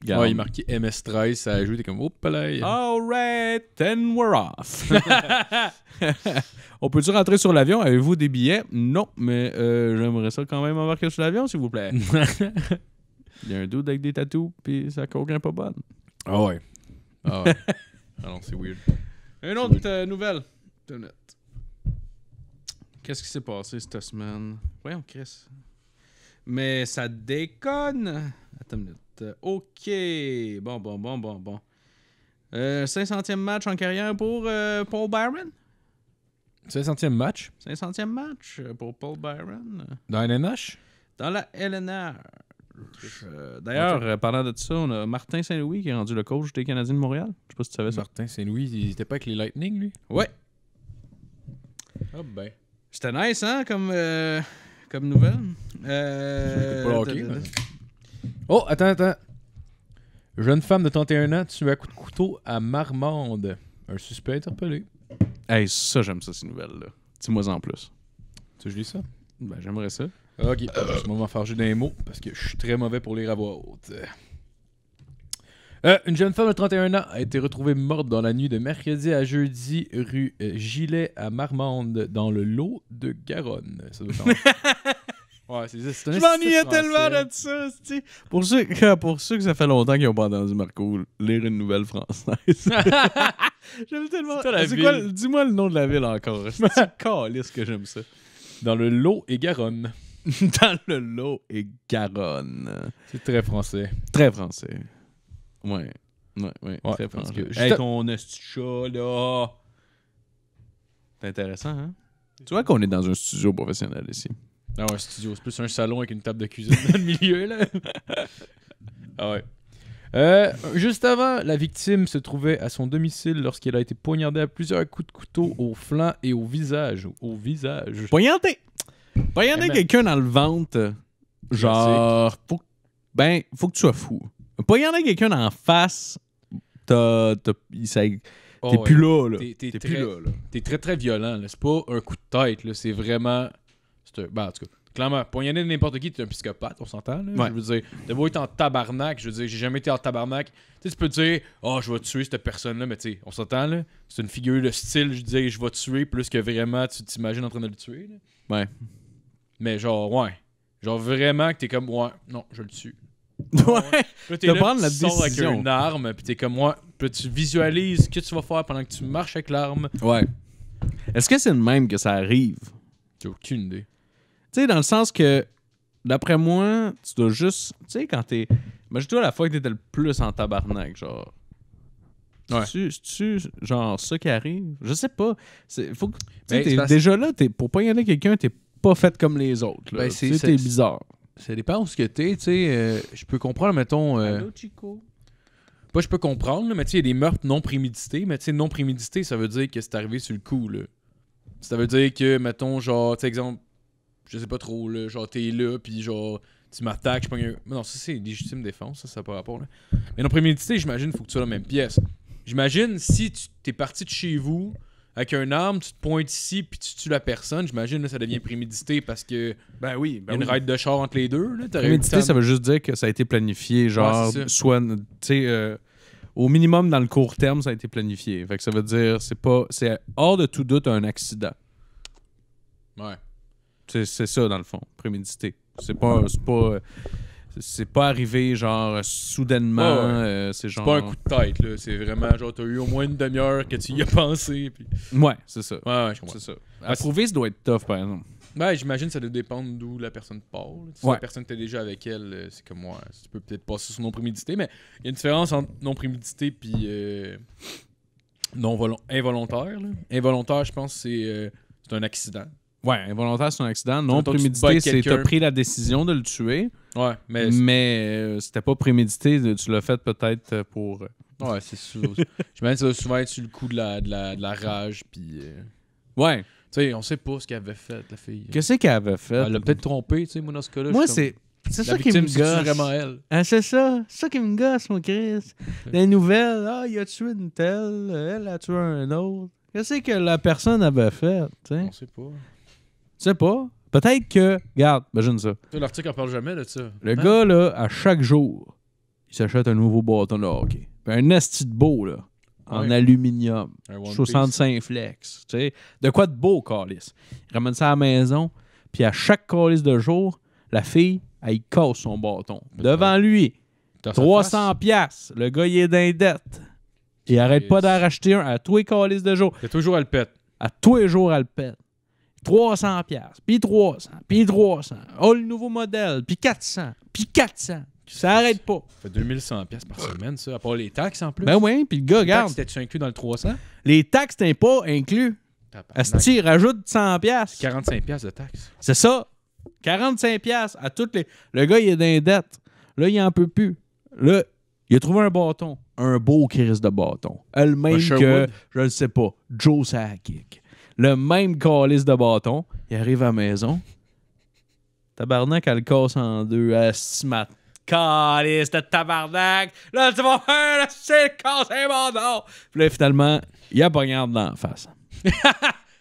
Speaker 1: Ouais, il marquait MS-13, ça a joué, t'es comme, All Alright, then we're off. On peut-tu rentrer sur l'avion? Avez-vous des billets? Non, mais euh, j'aimerais ça quand même embarquer sur l'avion, s'il vous plaît. Il y a un dude avec des tatous, puis ça coke pas bonne. Ah ouais. Ah ouais. Ah c'est weird. Une autre euh, nouvelle. Qu'est-ce qui s'est passé cette semaine? Voyons, Chris. Mais ça déconne. Attends une minute. OK. Bon, bon, bon, bon, bon. 500e euh, match en carrière pour euh, Paul Byron. 500e match? 500e match pour Paul Byron. Dans la LNH? Dans la LNR. Euh, d'ailleurs, euh, parlant de ça, on a Martin Saint-Louis qui est rendu le coach des Canadiens de Montréal. Je sais pas si tu savais ça. Martin Saint-Louis, il était pas avec les Lightning, lui Ouais. Ah ben. C'était nice, hein, comme, euh, comme nouvelle. Oh, attends, attends. Jeune femme de 31 ans tu à coup de couteau à Marmande. Un suspect interpellé. Hey, ça, j'aime ça, ces nouvelles-là. Dis-moi en plus. Tu lis ça? Ben, j'aimerais ça. Ok, je vais m'en faire juste d'un mot parce que je suis très mauvais pour lire à voix haute. Euh, une jeune femme de 31 ans a été retrouvée morte dans la nuit de mercredi à jeudi, rue euh, Gilet à Marmande, dans le lot de Garonne. Ouais, c'est Je m'ennuyais tellement de ça. Pour ceux, pour ceux que ça fait longtemps qu'ils n'ont pas entendu Marco lire une nouvelle française. j'aime tellement. Dis-moi le nom de la ville encore. C'est calice que j'aime ça. Dans le Lot et Garonne. dans le lot et Garonne. C'est très français. Très français. Ouais. Ouais, ouais, très français. Que... a ce chat, là. C'est intéressant, hein? Tu vois qu'on est dans un studio professionnel ici. Ah un studio. C'est plus un salon avec une table de cuisine dans le milieu, là. ah ouais. Euh, juste avant, la victime se trouvait à son domicile lorsqu'elle a été poignardée à plusieurs coups de couteau au flanc et au visage. Au visage. Poignardée! Pas ben, y en a quelqu'un dans le ventre, euh, genre, ben, faut que tu sois fou. Pas y en a quelqu'un en face, t'as, oh, t'es plus là, là. T'es, très, très, violent, là. C'est pas un coup de tête, là. C'est vraiment... Ben, en tout cas, clairement, a n'importe qui, t'es un psychopathe, on s'entend, là. Je veux dire, être en tabarnak, je veux dire, j'ai jamais été en tabarnak. Tu sais, tu peux dire, oh, je vais tuer cette personne-là, mais tu sais, on s'entend, là. C'est une figure de style, je dire, je vais tuer, plus que vraiment, tu t'imagines en train de le tuer, Ouais. Mais genre, ouais. Genre vraiment que t'es comme, ouais, non, je le tue. Ouais. prendre la décision. avec une arme, puis t'es comme, ouais. peux tu visualises ce que tu vas faire pendant que tu marches avec l'arme. Ouais. Est-ce que c'est le même que ça arrive? J'ai aucune idée. Tu sais, dans le sens que, d'après moi, tu dois juste. Tu sais, quand t'es. Moi, je dois la fois que t'étais le plus en tabarnak, genre. Ouais. C'est-tu, genre, ça qui arrive? Je sais pas. C'est, faut que, Déjà là, t'es, pour pas y aller quelqu'un, t'es pas fait comme les autres. Ben, c'est bizarre. Ça dépend où ce que t'es, tu sais. Euh, je peux comprendre, mettons. Euh, Pas je peux comprendre, mais tu sais, il y a des meurtres non prémédités. Mais tu sais, non prémédité, ça veut dire que c'est arrivé sur le coup, là. Ça veut dire que, mettons, genre, tu exemple, je sais pas trop, là, genre, t'es là, puis genre, tu m'attaques, je pas Non, ça, c'est légitime défense, ça, ça pas rapport, Mais non prémédité, j'imagine, faut que tu sois la même pièce. J'imagine, si tu t'es parti de chez vous, avec un arme, tu te pointes ici puis tu tues la personne, j'imagine que ça devient prémédité parce que ben oui, ben une ride de char entre les deux. prémédité, ça veut juste dire que ça a été planifié, genre soit, tu sais, euh, au minimum dans le court terme, ça a été planifié. Fait ça veut dire c'est pas c'est hors de tout doute un accident. Ouais. C'est ça dans le fond, prémédité. C'est pas c'est pas euh, c'est pas arrivé genre soudainement. Euh, c'est pas un coup de tête, là. C'est vraiment genre t'as eu au moins une demi-heure que tu y as pensé. Puis... Ouais, c'est ça. Ouais, je comprends. C'est ça. Approuver, ça doit être tough, par exemple. Ben, j'imagine que ça doit dépendre d'où la personne parle. Si la personne t'es déjà avec elle, euh, c'est comme moi. Tu peux peut-être passer sur non-primidité, mais il y a une différence entre non-primidité et euh, non involontaire. Involontaire, je pense, c'est c'est un accident. Ouais, involontaire, sur un accident. Non prémédité, tu c'est t'as pris la décision de le tuer. Ouais, mais. Mais euh, c'était pas prémédité, tu l'as fait peut-être euh, pour. Euh, ouais, c'est sûr. Je me que ça va souvent être sur le coup de la, de la, rage, puis. Ouais. Tu sais, on sait pas ce qu'elle avait fait, la fille. Qu'est-ce qu'elle avait fait? Elle l'a peut-être trompé, tu sais, moi, dans ce cas-là. Moi, c'est. C'est ça qui me gosse. vraiment elle. Ah, c'est ça. C'est ça qui me gosse, mon Chris. Les nouvelles. Ah, il a tué une telle. Elle a tué un autre. Qu'est-ce que la personne avait fait? sais On sait pas. Je sais pas. Peut-être que, regarde, imagine ça. L'article n'en parle jamais de ça. Le ben. gars, là, à chaque jour, il s'achète un nouveau bâton de hockey. un esti de beau, là, en aluminium, 65 flex. Tu sais, de quoi de beau, Carlis. Il ramène ça à la maison, puis à chaque Carlis de jour, la fille, elle casse son bâton. Devant lui, 300 pièces. Le gars, il est d'indette. Il arrête pas d'en racheter un à tous les Carlis de jour. Et toujours, elle pète. À tous les jours, elle pète. 300 pièces, puis 300, puis 300. Oh, le nouveau modèle, puis 400, puis 400. Ça arrête pas. Ça fait 2100 pièces par semaine, ça, à part les taxes en plus. Ben oui, puis le gars, les regarde. C'était-tu inclus dans le 300? Les taxes, t'es pas inclus. Asti, rajoute 100 pièces. 45 pièces de taxes. C'est ça. 45 pièces à toutes les... Le gars, il est dans dettes. Là, il en peut plus. Là, il a trouvé un bâton. Un beau crise de bâton. Le même que, je ne sais pas, Joe Sakic le même calice de bâton. Il arrive à la maison. Tabarnak, elle casse en deux. Estimat. Calice de tabarnak. Là, tu vas faire le cirque, non! » mon Puis là, finalement, il a pas garde dans la face.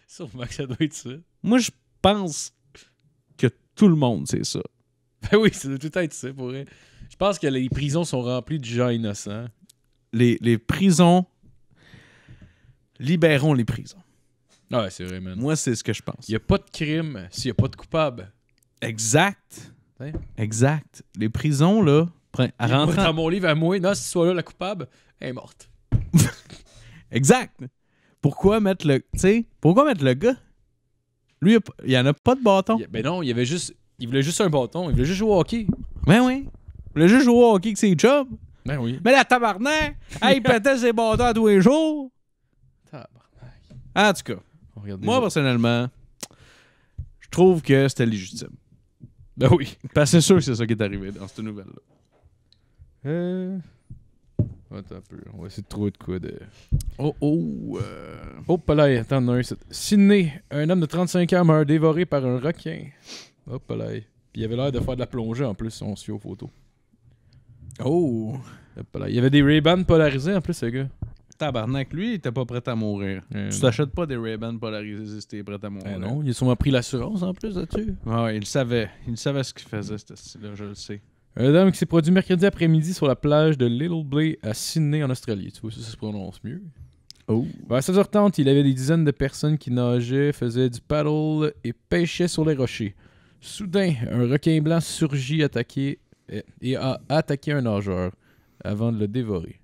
Speaker 1: Sauf que ça doit être ça. Moi, je pense que tout le monde sait ça. Ben oui, ça doit tout être ça pour rien. Je pense que les prisons sont remplies de gens innocents. Les, les prisons. Libérons les prisons. Ouais, c'est vrai, man. Moi, c'est ce que je pense. Il n'y a pas de crime s'il n'y a pas de coupable. Exact. Exact. Les prisons, là, à rentrer. Dans mon livre à moi, non, si soit là la coupable, elle est morte. exact. Pourquoi mettre le. Tu sais, pourquoi mettre le gars? Lui, il n'y en a pas de bâton. ben non, il y avait juste. Il voulait juste un bâton. Il voulait juste jouer au hockey. Ben oui. Il voulait juste jouer au hockey que c'est job. Ben oui. Mais la tabarnak, elle il pétait ses bâtons à tous les jours. Tabarnak. En tout cas. Moi, personnellement, je trouve que c'était légitime. Ben oui. Parce que c'est sûr que c'est ça qui est arrivé dans cette nouvelle-là. Euh. Attends On va essayer de trouver de quoi de. Oh oh! Euh... Hop là, attends, on a un. Sydney, un homme de 35 ans meurt dévoré par un requin. Hop là. Puis il avait l'air de faire de la plongée en plus, on suit aux photos. Oh! Il y avait des ray polarisés en plus, ce gars. Tabarnak, lui, il était pas prêt à mourir. Euh, tu t'achètes pas des Ray-Ban polarisés si t'es prêt à mourir. Ben il non, ils sont pris l'assurance en plus là-dessus. Ah, il savait. Il savait ce qu'il faisait, là je le sais. Un homme qui s'est produit mercredi après-midi sur la plage de Little Bay à Sydney, en Australie. Tu vois, si ça se prononce mieux. Oh. 16h30, il y avait des dizaines de personnes qui nageaient, faisaient du paddle et pêchaient sur les rochers. Soudain, un requin blanc surgit attaqué et a attaqué un nageur avant de le dévorer.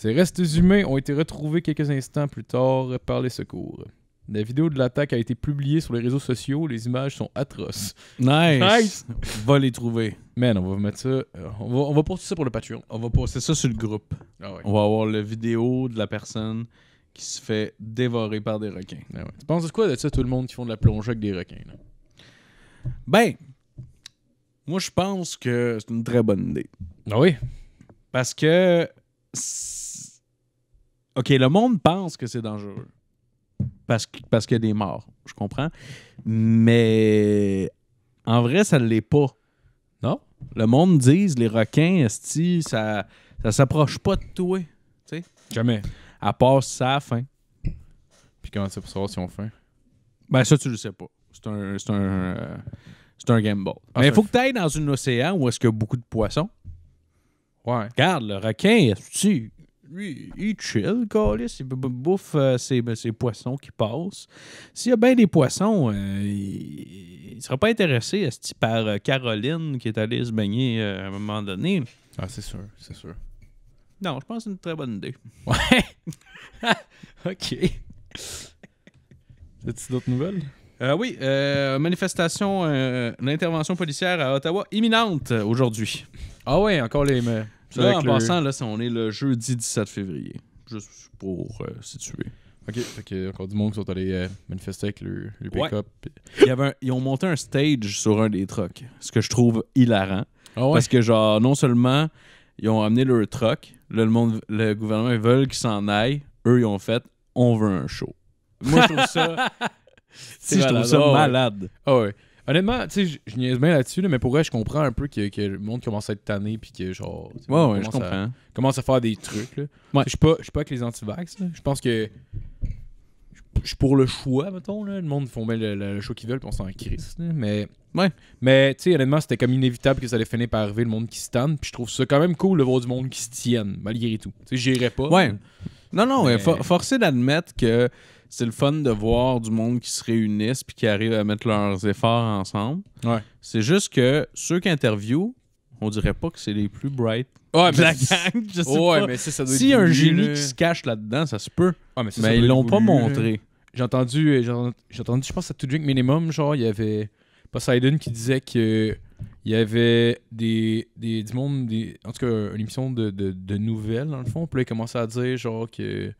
Speaker 1: Ces restes humains ont été retrouvés quelques instants plus tard par les secours. La vidéo de l'attaque a été publiée sur les réseaux sociaux. Les images sont atroces. Nice. Va les trouver. Man, on va mettre ça. Euh, on va, poster ça pour le Patreon. On va poster ça sur le groupe. Ah on va avoir la vidéo de la personne qui se fait dévorer par des requins. Ah tu penses de quoi de ça, tout le monde qui font de la plongée avec des requins? Ben, moi, je pense que c'est une très bonne idée. Ah oui? Parce que OK, le monde pense que c'est dangereux parce qu'il parce y a des morts, je comprends. Mais en vrai, ça ne l'est pas. Non? Le monde dise, les requins, esti, ça ça s'approche pas de toi. sais Jamais. À part sa faim. Puis comment tu sais pour savoir si on faim? Ben ça, tu le sais pas. C'est un, c'est un, euh, game ball. Ah, Mais il faut que tu ailles dans un océan où est-ce qu'il y a beaucoup de poissons. Ouais. Regarde, le requin, lui, il chill, Il bouffe euh, ben, ses, poissons qui passent. S'il y a bien des poissons, euh, il ne sera pas intéressé à par euh, Caroline qui est allée se baigner à un moment donné. Ah, c'est sûr, c'est sûr. Non, je pense que c'est une très bonne idée. Ouais. OK. As-tu d'autres nouvelles? Euh, oui, euh, manifestation, euh, une intervention policière à Ottawa imminente aujourd'hui. Ah oui, encore les. Là, en passant, là, on est le jeudi 17 février. Juste pour euh, situer. Ok, fait encore du monde qui sont allés euh, manifester avec le, pick-up. Ils ont monté un stage sur un des trucks, ce que je trouve hilarant. Ah Parce que, genre, non seulement ils ont amené leur truck, le, monde, le gouvernement veut qu'ils s'en aillent, eux, ils ont fait on veut un show.
Speaker 2: Moi, je trouve ça
Speaker 1: je trouve ça malade. Ah honnêtement, tu sais, je niaise bien là-dessus, mais pour vrai, je comprends un peu que, le monde commence à être tanné puis que genre. Ouais, ouais, commence je comprends. À, commence à faire des trucs. Là. Je suis pas, pas avec les anti-vax. Je pense que. Je suis pour le choix, mettons. Le monde font bien le, choix qu'ils veulent, puis on s'en Mais. Ouais. Mais, tu sais, honnêtement, c'était comme inévitable que ça allait finir par arriver, le monde qui se tanne. Puis je trouve ça quand même cool de voir du monde qui se tienne, malgré tout. Tu sais, pas. Non, non, mais... forcé d'admettre que c'est le fun de voir du monde qui se réunissent puis qui arrivent à mettre leurs efforts ensemble. C'est juste que ceux qui interviewent, on dirait pas que c'est les plus bright
Speaker 2: ouais, Je sais pas. si un génie qui se
Speaker 1: cache là-dedans, ça se peut. mais ils l'ont pas montré. Euh, j'ai entendu, j'ai entendu, je pense à To Drink Minimum, genre, il y avait Poseidon qui disait que il y avait des, des, du monde, en tout cas, une émission de, de, de nouvelles, dans le fond. Puis là, il commençait à dire, genre, que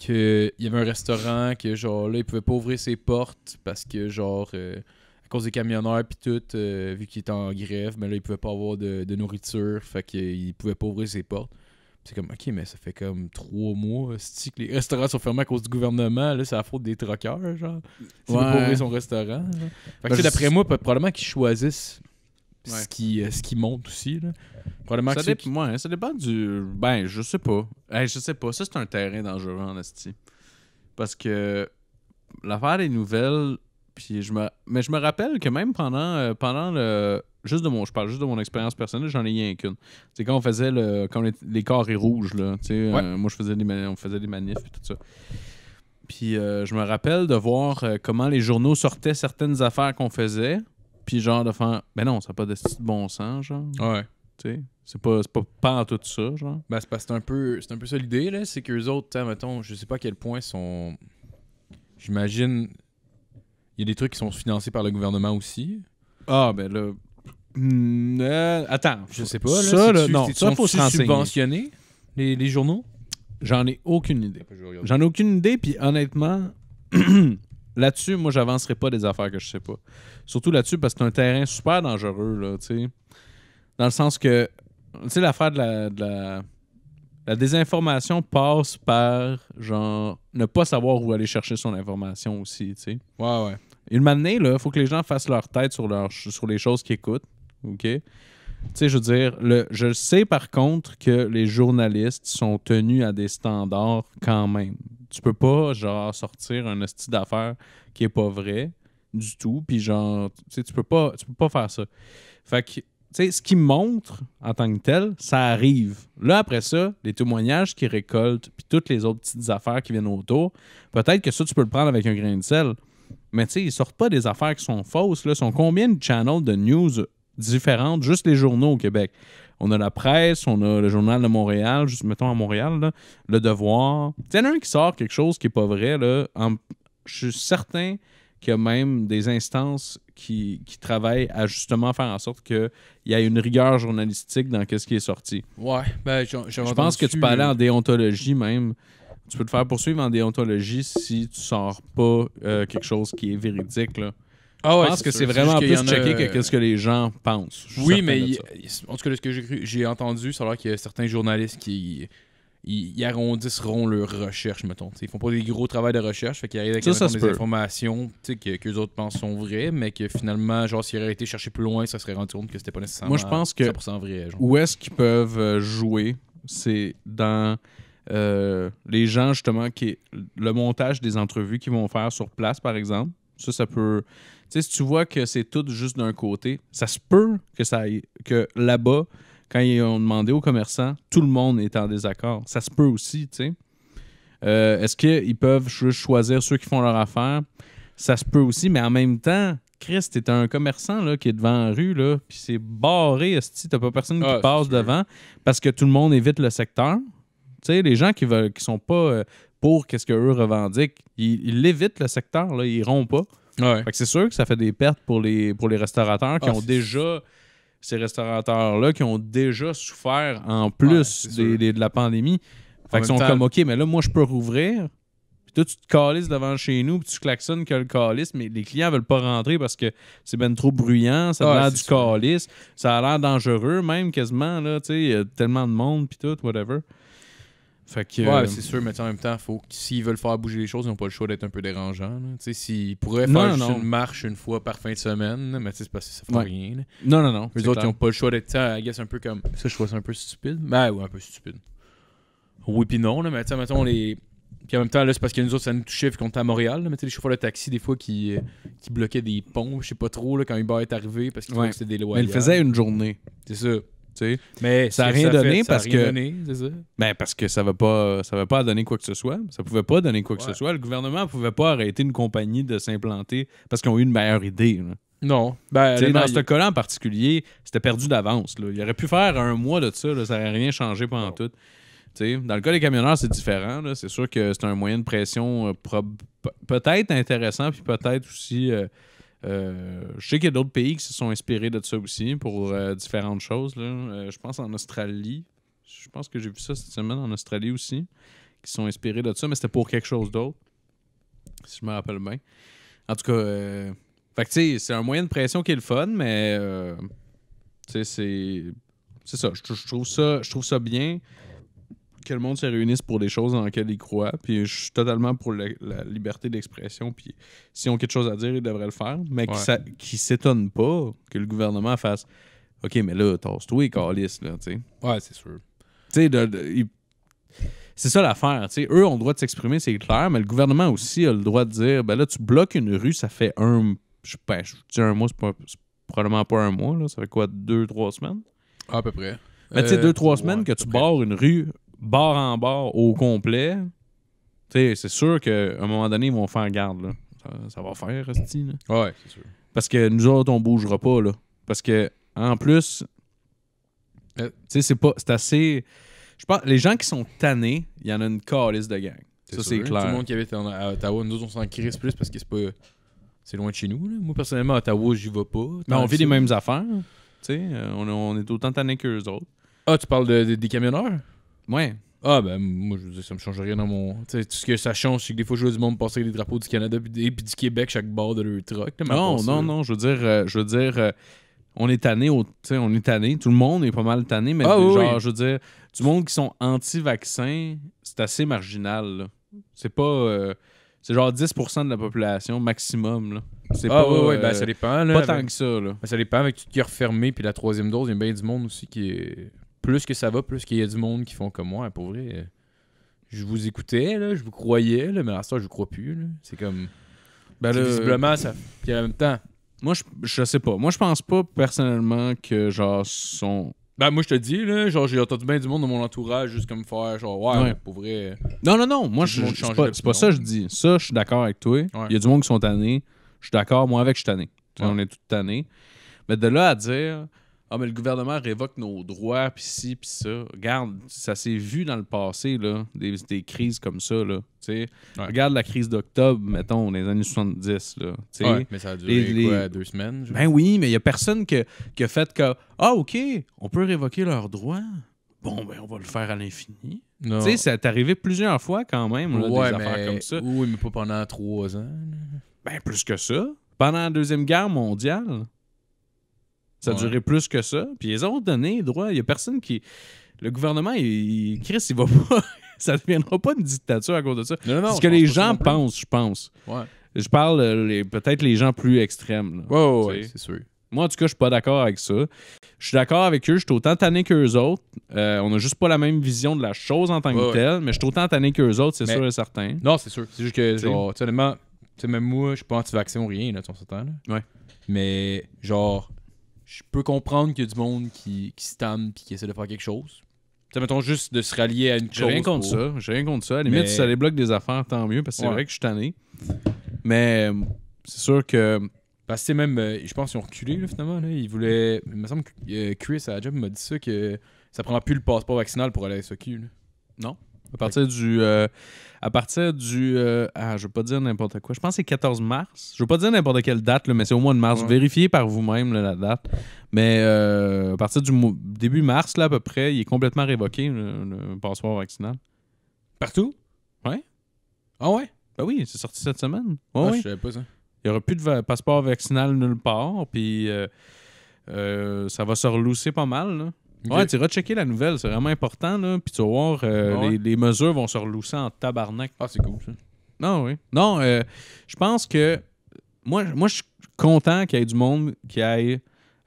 Speaker 1: qu'il y avait un restaurant que genre là il pouvait pas ouvrir ses portes parce que genre euh, à cause des camionneurs puis tout euh, vu qu'il était en grève mais ben là il pouvait pas avoir de, nourriture fait qu'il pouvait pas ouvrir ses portes c'est comme ok mais ça fait comme trois mois que les restaurants sont fermés à cause du gouvernement là c'est la faute des troqueurs genre c'est ouais. ouvrir son restaurant fait que ben, d'après moi probablement qu'ils choisissent ce, qui, euh, ce qui monte aussi. Là. Probablement ça, que ça dépend du. Ben, je sais pas. je sais pas. Ça, c'est un terrain dangereux en Asti. Parce que l'affaire des nouvelles. Puis je me... Mais je me rappelle que même pendant, euh, pendant le. Juste de mon, je parle juste de mon expérience personnelle, j'en ai rien qu'une. C'est quand on faisait le, quand les, corps et rouges là, euh, moi je faisais des, on faisait des manifs et tout ça. Puis je me rappelle de voir comment les journaux sortaient certaines affaires qu'on faisait, puis genre de faire, ben non, ça n'a pas de bon sens, genre. Ouais. Tu sais, c'est pas, pas pas tout ça, genre. Ben, c'est parce que c'est un peu, c'est un peu ça l'idée, là. C'est que les autres, mettons, je sais pas à quel point sont. J'imagine. Il y a des trucs qui sont financés par le gouvernement aussi. Ah, ben là. Hmm, euh, attends, je sais pas. ça, là, non, ça, faut subventionner les, les journaux. J'en ai aucune idée. J'en ai aucune idée, puis honnêtement, là-dessus, moi, j'avancerai pas des affaires que je sais pas. Surtout là-dessus, parce que c'est un terrain super dangereux, là, tu sais. Dans le sens que, tu sais, l'affaire de la, de la, la. désinformation passe par, genre, ne pas savoir où aller chercher son information aussi, tu sais. Ouais, ouais. Une manière, là, faut que les gens fassent leur tête sur, leur, sur les choses qu'ils écoutent, OK? Tu sais, je veux dire, le, je sais par contre que les journalistes sont tenus à des standards quand même tu peux pas, genre, sortir un style d'affaires qui est pas vrai du tout. Puis, genre, tu peux pas, tu peux pas faire ça. Fait que, tu sais, ce qui montre en tant que tel, ça arrive. Là, après ça, les témoignages qu'ils récoltent, puis toutes les autres petites affaires qui viennent autour, peut-être que ça, tu peux le prendre avec un grain de sel. Mais tu sais, ils sortent pas des affaires qui sont fausses. Là. Ils sont combien de channels de news différentes, juste les journaux au Québec? On a la presse, on a le journal de Montréal, juste mettons à Montréal, le devoir. Il y en a un qui sort quelque chose qui n'est pas vrai. Je suis certain qu'il y a même des instances qui, travaillent à justement faire en sorte qu'il y ait une rigueur journalistique dans ce qui est sorti. Ouais, ben, je pense que tu peux aller en déontologie même. Tu peux te faire poursuivre en déontologie si tu sors pas euh, quelque chose qui est véridique. Là je ah pense que c'est vraiment plus checké que ce que les gens pensent. Oui, mais en tout cas, ce que j'ai entendu, c'est qu'il y a certains journalistes qui ils, arrondisseront leur recherche, mettons. Ils ils font pas des gros travaux de recherche, fait qu'ils arrivent avec des informations que, les autres pensent sont vraies, mais que finalement, genre, s'ils auraient été chercher plus loin, ça serait rendu compte que c'était pas nécessairement Moi, je pense que Où est-ce qu'ils peuvent euh, jouer, c'est dans euh, les gens, justement, qui le montage des entrevues qu'ils vont faire sur place, par exemple. Ça, ça peut. Tu sais, si tu vois que c'est tout juste d'un côté, ça se peut que ça que là-bas, quand ils ont demandé aux commerçants, tout le monde est en désaccord. Ça se peut aussi, tu sais. Euh, est-ce qu'ils peuvent choisir ceux qui font leur affaire? Ça se peut aussi, mais en même temps, Chris, t'es un commerçant là, qui est devant la rue, là, puis c'est barré, tu t'as pas personne qui ah, passe devant parce que tout le monde évite le secteur. Tu sais, les gens qui veulent, qui sont pas euh, pour qu'est-ce qu'eux revendiquent. Ils, l'évitent, le secteur, là, ils rompent pas. c'est sûr que ça fait des pertes pour les, pour les restaurateurs qui ah, ont déjà ces restaurateurs-là qui ont déjà souffert en plus de la pandémie. Fait ils sont comme, OK, mais là, moi, je peux rouvrir. Puis toi, tu te calises devant chez nous, puis tu klaxonnes que le calice, mais les clients veulent pas rentrer parce que c'est ben trop bruyant, ça a du calice, ça a l'air dangereux, même quasiment, là, il y a tellement de monde, puis tout, whatever ouais, euh, c'est sûr, mais en même temps, faut s'ils veulent faire bouger les choses, ils n'ont pas le choix d'être un peu dérangeants. S'ils pourraient faire une marche une fois par fin de semaine, mais c'est parce que ça fait rien. Non, non, non. Les autres, ils n'ont pas le choix d'être, I guess, un peu comme. Ça, je trouve ça un peu stupide. Ben ouais, un peu stupide. Oui, puis non, là, mais tu mettons, les. Puis en même temps, là, c'est parce que nous autres, ça nous touchait vu qu'on était à Montréal. Là, mais tu les chauffeurs de taxi, des fois, qui, euh, qui bloquaient des ponts, je sais pas trop, là, quand Uber est arrivé, parce qu'ils ouais. que c'était des lois. Mais faisait une journée. C'est ça. Mais ça n'a rien, donné, parce que, donné Ben parce que ça ne pas, ça va pas donner quoi que ce soit. Ça pouvait pas donner quoi que ce soit. Le gouvernement ne pouvait pas arrêter une compagnie de s'implanter parce qu'ils ont eu une meilleure idée. Non. Ben, dans ce cas-là en particulier, c'était perdu d'avance. Il aurait pu faire un mois de ça, ça n'aurait rien changé pendant tout. dans le cas des camionneurs, c'est différent. C'est sûr que c'est un moyen de pression euh, peut-être intéressant, puis peut-être aussi euh, euh, je sais qu'il y a d'autres pays qui se sont inspirés de ça aussi pour euh, différentes choses. Euh, je pense en Australie. Je pense que j'ai vu ça cette semaine en Australie aussi. Qui sont inspirés de ça, mais c'était pour quelque chose d'autre. Si je me rappelle bien. En tout cas, c'est un moyen de pression qui est le fun, mais c'est. ça. trouve ça. Je trouve ça bien que le monde se réunisse pour des choses dans lesquelles ils croient. Puis je suis totalement pour la, liberté d'expression. Puis s'ils ont quelque chose à dire, ils devraient le faire. Mais qu'ils qui s'étonne pas que le gouvernement fasse OK, mais là, tasse-toi et là, tu sais. Ouais, c'est sûr. Tu sais, c'est ça l'affaire. Tu sais, eux ont le droit de s'exprimer, c'est clair, mais le gouvernement aussi a le droit de dire ben là, tu bloques une rue, ça fait un. Je, sais, ben, je dis un mois, c'est probablement pas un mois, là, ça fait quoi, deux, trois semaines À peu près. Mais tu sais, deux, trois euh, semaines que tu barres une rue barre en barre au complet, c'est sûr qu'à un moment donné, ils vont faire garde. Là. Ça, va faire, Rusty. Oui, c'est sûr. Parce que nous autres, on ne bougera pas. Là. Parce que, en plus, euh, c'est pas. C'est assez. Je pense les gens qui sont tannés, il y en a une calice de gang. Ça, c'est clair. Tout le monde qui été à Ottawa, nous on s'en crisse plus parce que c'est pas. C'est loin de chez nous. Là. Moi, personnellement, à Ottawa, j'y vais pas. Mais on vit les mêmes affaires. Euh, on, on est autant tannés les autres. Ah, tu parles de, des camionneurs? Ouais. Ah, ben, moi, je veux dire, ça me change rien dans mon. Tu sais, tout ce que ça change, c'est que des fois, je vois du monde passer avec des drapeaux du Canada et puis du Québec, chaque bord de leur truck. non, non, non, je veux dire, euh, je veux dire. Euh, on est tanné, sais on est tanné, tout le monde est pas mal tanné, mais ah, genre, je veux dire, du monde qui sont anti vaccin c'est assez marginal. C'est pas. Euh, c'est genre 10% de la population maximum. Là. C'est ah, pas, oui, oui, ben, ça dépend. pas tant que ça. Là. Ben, ça dépend avec tout le cœur fermé. puis la troisième dose, il y a bien du monde aussi qui est plus que ça va, plus qu'il y a du monde qui font comme moi, pour vrai. Je vous écoutais, là, je vous croyais, mais à ça, je vous crois plus. C'est comme. Ben visiblement, ça. Puis en même temps. Moi, je, je sais pas. Moi, je pense pas personnellement que, genre, son. Ben, moi, je te dis, là, genre, j'ai entendu bien du monde dans mon entourage juste comme faire, genre, ouais, pour vrai. Non, non, non. Moi, je, c'est, pas, ça que je dis. Ça, je suis d'accord avec toi. Il y a du monde qui sont tannés. Je suis d'accord. Moi, avec, je suis tanné. On est tous tannés. Mais de là à dire, ah, mais le gouvernement révoque nos droits, puis ci, puis ça. Regarde, ça s'est vu dans le passé, là, des, crises comme ça. Là, Regarde la crise d'octobre, mettons, les années 70. Là, mais ça a duré quoi, les... deux semaines? Ben oui, mais il n'y a personne qui a fait que Ah, OK, on peut révoquer leurs droits. Bon, ben on va le faire à l'infini. Tu sais, ça t'est arrivé plusieurs fois quand même, des affaires comme ça. Oui, mais pas pendant trois ans. Ben plus que ça. Pendant la Deuxième Guerre mondiale. Ça a duré plus que ça. Puis les autres donné droit, il n'y a personne qui. Le gouvernement, Chris, il va pas. ça ne deviendra pas une dictature à cause de ça. Non, ce que les gens pensent, je pense. Ouais. Je parle euh, peut-être les gens plus extrêmes. ouais, c'est sûr. Moi, en tout cas, je suis pas d'accord avec ça. Je suis d'accord avec eux, je suis autant tanné qu'eux autres. Euh, on n'a juste pas la même vision de la chose en tant que telle, mais je suis autant tanné qu'eux autres, c'est sûr et certain. Non, c'est sûr. C'est juste que, genre, tu sais, même moi, je suis pas anti-vaccin ou rien, là, tu là. Ouais. Mais, genre, je peux comprendre qu'il y a du monde qui, qui se tame et qui essaie de faire quelque chose. Ça, mettons juste de se rallier à une chose. J'ai rien contre ça. J'ai rien contre ça. À limite, ça débloque des affaires, tant mieux, parce que c'est vrai que je suis tanné. Mais euh, c'est sûr que. Parce que même, euh, je pense qu'ils ont reculé finalement. Ils voulaient. Il me semble que euh, Chris à job m'a dit ça que ça prend plus le passeport vaccinal pour aller à Non? À partir du. Euh, à partir du. Euh, ah, je ne veux pas dire n'importe quoi. Je pense que c'est 14 mars. Je ne veux pas dire n'importe quelle date, mais c'est au mois de mars. Vérifiez par vous-même la date. Mais euh, à partir du début mars, là, à peu près, il est complètement révoqué, le, passeport vaccinal. Partout? Oui. Ah ouais? Ben oui, c'est sorti cette semaine. Ah, je savais pas ça. Il n'y aura plus de passeport vaccinal nulle part. Puis. ça va se relousser pas mal. Là. Ouais, tu vas checker la nouvelle, c'est vraiment important, là. Puis tu vas voir, euh, ah les, mesures vont se relousser en tabarnak. Ah, c'est cool, ça. Non, oui. Non, euh, je pense que. Moi, moi je suis content qu'il y ait du monde qui aille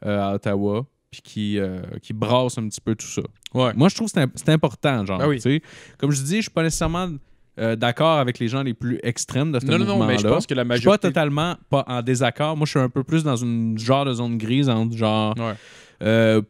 Speaker 1: euh, à Ottawa, puis qui, qui brasse un petit peu tout ça. Ouais. Moi, je trouve que c'est important, genre. Ben Comme je dis, je suis pas nécessairement. d'accord avec les gens les plus extrêmes de ce mouvement-là. Non, non, mais je pense que la majorité... Je suis pas totalement pas en désaccord. Moi, je suis un peu plus dans une genre de zone grise genre... Ouais.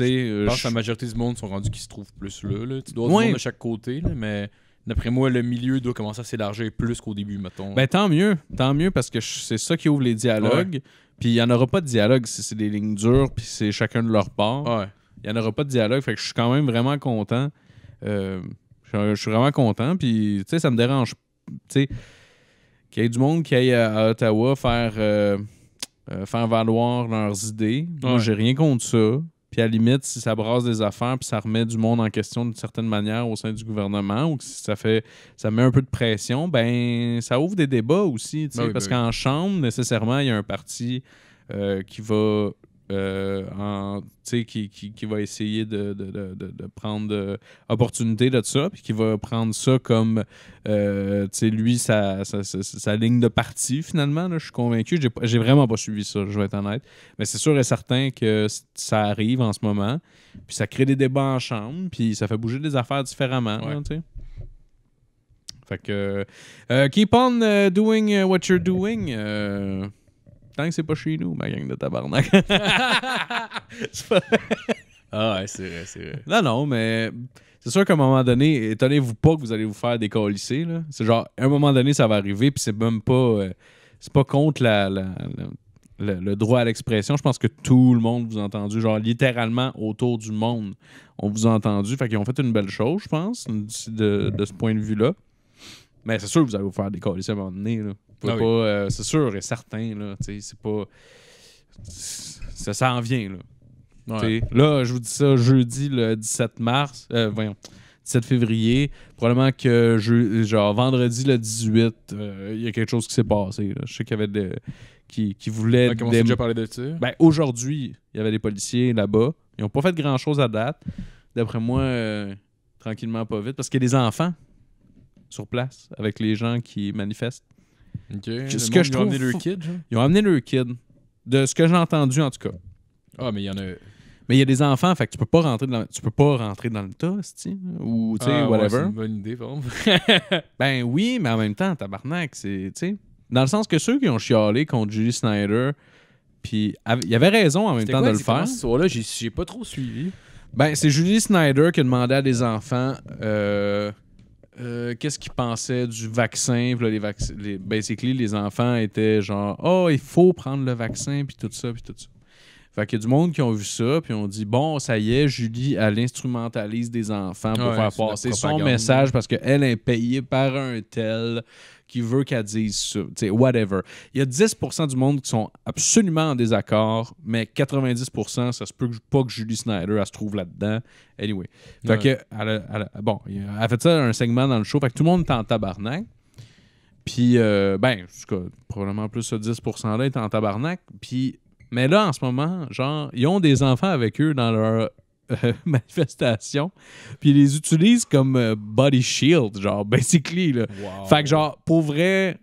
Speaker 1: Euh, je pense que la majorité du monde sont rendus qui se trouvent plus là. Tu dois ouais. de chaque côté, mais d'après moi, le milieu doit commencer à s'élargir plus qu'au début, mettons. Mais ben, tant mieux, tant mieux, parce que c'est ça qui ouvre les dialogues. Puis il n'y en aura pas de dialogue si c'est des lignes dures, puis c'est chacun de leur part. Il n'y en aura pas de dialogue, fait que je suis quand même vraiment content. Euh, je suis vraiment content, puis tu sais, ça me dérange. Tu qu'il y ait du monde qui aille à, Ottawa faire, euh, faire valoir leurs idées. Moi, j'ai rien contre ça. Puis à limite, si ça brasse des affaires, puis ça remet du monde en question d'une certaine manière au sein du gouvernement, ou si ça fait ça met un peu de pression, ben ça ouvre des débats aussi. Ben parce ben qu'en Chambre, nécessairement, il y a un parti euh, qui va euh, qui, va essayer de, prendre euh, opportunité de ça, puis qui va prendre ça comme euh, lui, sa, ligne de parti finalement. Je suis convaincu. J'ai vraiment pas suivi ça, je vais être honnête. Mais c'est sûr et certain que ça arrive en ce moment. Puis ça crée des débats en chambre, puis ça fait bouger des affaires différemment. fait que keep on doing what you're doing. Tant que c'est pas chez nous, ma gang de tabarnak. ah ouais, c'est vrai, c'est vrai. Non, non, mais c'est sûr qu'à un moment donné, étonnez-vous pas que vous allez vous faire des là. C'est genre, à un moment donné, ça va arriver, puis c'est même pas. Euh, c'est pas contre la, le, droit à l'expression. Je pense que tout le monde vous a entendu, genre littéralement autour du monde, on vous a entendu. Fait qu'ils ont fait une belle chose, je pense, de ce point de vue-là. Mais c'est sûr que vous allez vous faire des ça à un moment donné. Ah euh, c'est sûr et certain. Là, c'est pas. Ça en vient. Là. là, je vous dis ça jeudi le 17 mars. Euh, voyons. 17 février. Probablement que je, genre vendredi le 18, euh, il y a quelque chose qui s'est passé. Je sais qu'il y avait des... qui, qui voulaient. des... de ça? Ben, aujourd'hui, il y avait des policiers là-bas. Ils n'ont pas fait grand chose à date. D'après moi, tranquillement pas vite. Parce qu'il y a des enfants sur place avec les gens qui manifestent. ils ont amené leurs kid. Ils ont amené De ce que j'ai entendu, en tout cas. Ah, mais il y en a. Mais il y a des enfants, fait que tu peux pas rentrer dans, tu peux pas rentrer dans le tas, ou tu sais, ah, whatever. c'est une bonne idée, ben oui, mais en même temps, tabarnak, c'est, tu sais, dans le sens que ceux qui ont chialé contre Julie Snyder, puis il y avait raison en même temps de le faire. c'est là j'ai, pas trop suivi. Ben c'est Julie Snyder qui a demandé à des enfants. Euh, euh, qu'est-ce qu'ils pensaient du vaccin. les basically, les enfants étaient genre, oh, il faut prendre le vaccin, puis tout ça, puis tout ça. Fait y a du monde qui ont vu ça, puis on dit bon, ça y est, Julie, elle instrumentalise des enfants pour faire passer son message parce qu'elle est payée par un tel qui veut qu'elle dise ça, whatever. Il y a 10% du monde qui sont absolument en désaccord, mais 90%, ça se peut pas que Julie Snyder, elle se trouve là-dedans. Anyway. Fait que, elle bon, elle fait ça un segment dans le show, fait que tout le monde est en tabarnak. Puis, euh, ben, probablement plus ce 10%-là est en tabarnak. Puis, mais là, en ce moment, genre, ils ont des enfants avec eux dans leur euh, manifestation, puis ils les utilisent comme euh, body shield, genre, basically. Là. Fait que, genre, pour vrai,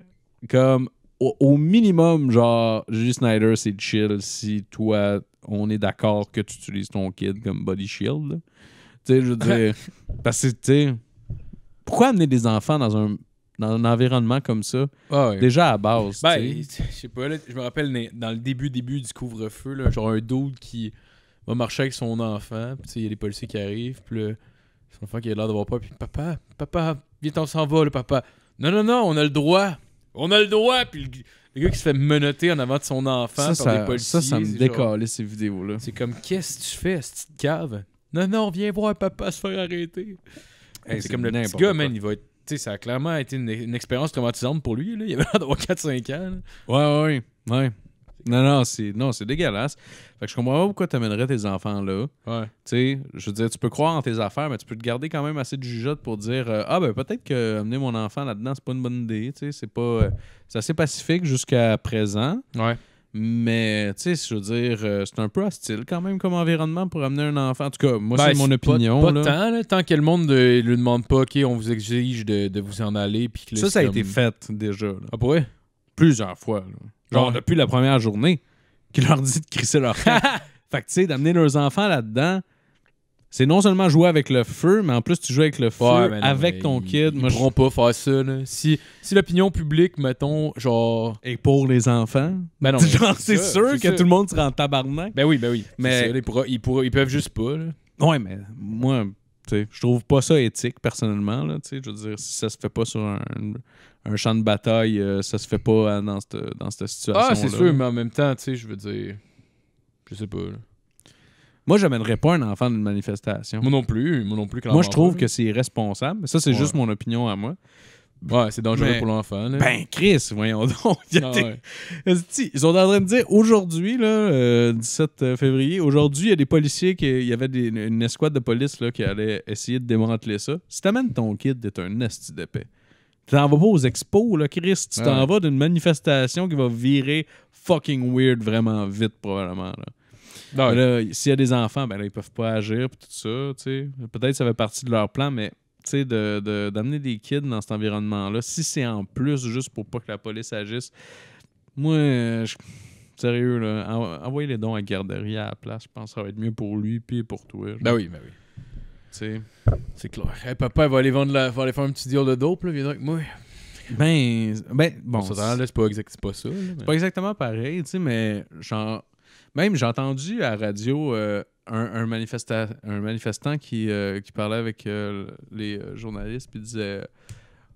Speaker 1: comme, au, minimum, genre, Julie Snyder, c'est chill si toi, on est d'accord que tu utilises ton kid comme body shield. Tu sais, je veux dire, parce que, tu sais, pourquoi amener des enfants dans un dans un environnement comme ça. Ah déjà à base. Ben, je me rappelle dans le début, début du couvre-feu, genre un dude qui va marcher avec son enfant, puis il y a les policiers qui arrivent, puis son enfant qui a l'air d'avoir peur, puis papa, papa, viens, on s'en va, papa. Non, non, non, on a le droit. On a le droit, puis le, gars qui se fait menoter en avant de son enfant ça, par ça, policiers. Ça, me ces vidéos-là. C'est comme, qu'est-ce que tu fais, cette petite cave? Non, non, viens voir papa se faire arrêter. c'est comme le gars, il va être ça a clairement été une, expérience traumatisante pour lui. Là. Il avait 3, 4-5 ans. Oui, Ouais, ouais, ouais. Non, non, c'est, non, c'est dégueulasse. Fait que je comprends pas pourquoi tu amènerais tes enfants là. Ouais. Tu je veux dire, tu peux croire en tes affaires, mais tu peux te garder quand même assez de jugeote pour dire euh, Ah, ben peut-être que amener mon enfant là-dedans, c'est pas une bonne idée. c'est pas. Euh, c'est assez pacifique jusqu'à présent. Ouais. Mais, tu sais, je veux dire, euh, c'est un peu hostile quand même comme environnement pour amener un enfant. En tout cas, moi, c'est ben, mon opinion. Tant, tant que le monde ne euh, lui demande pas, OK, on vous exige de, vous en aller. Puis ça, ça a été fait déjà. Là. Ah, Plusieurs fois. Genre, depuis la première journée, qu'il leur dit de crisser leur Fait que, tu sais, d'amener leurs enfants là-dedans, c'est non seulement jouer avec le feu, mais en plus tu joues avec le feu avec ton kid. Ils moi, je pas faire ça. Si, si l'opinion publique, mettons, genre. Et pour les enfants. Ben c'est sûr que tout le monde sera en tabarnak. Ben oui, ben oui. Mais ils, peuvent juste pas. Là. Ouais, mais moi, tu sais, je trouve pas ça éthique personnellement. Là, je veux dire, si ça se fait pas sur un, champ de bataille, euh, ça se fait pas hein, dans cette, situation. -là. Ah, c'est sûr, mais en même temps, tu sais, je veux dire. Je sais pas. Moi, j'amènerais pas un enfant une manifestation. Moi non plus, moi non plus. Moi, je trouve que c'est irresponsable. Ça, c'est juste mon opinion à moi. Ouais, c'est dangereux pour l'enfant. Ben, Chris, voyons donc. Ah ils sont en train de dire aujourd'hui, le euh, 17 euh, février, aujourd'hui, il y a des policiers qui. Il y avait une escouade de police là, qui allait essayer de démanteler ça. Si t'amènes ton kid, d'être un esti d'épée. Tu t'en vas pas aux expos, là, Chris. Tu ah t'en vas d'une manifestation qui va virer fucking weird vraiment vite, probablement. Là. Ben s'il y a des enfants, ben là, ils peuvent pas agir, tout ça, Peut-être que ça fait partie de leur plan, mais de, de, d'amener des kids dans cet environnement-là, si c'est en plus juste pour pas que la police agisse, moi, je, sérieux, là, envoyer les dons à garderie à la place, je pense que ça va être mieux pour lui et pour toi. Ben oui, ben oui. sais C'est clair. papa, il va aller, vendre la, faire un petit deal de dope, avec moi. Ben, ben bon. c'est... pas, ça. C'est pas exactement pareil, tu sais, mais genre, même, j'ai entendu à la radio euh, un, manifestant qui, euh, parlait avec euh, les journalistes puis disait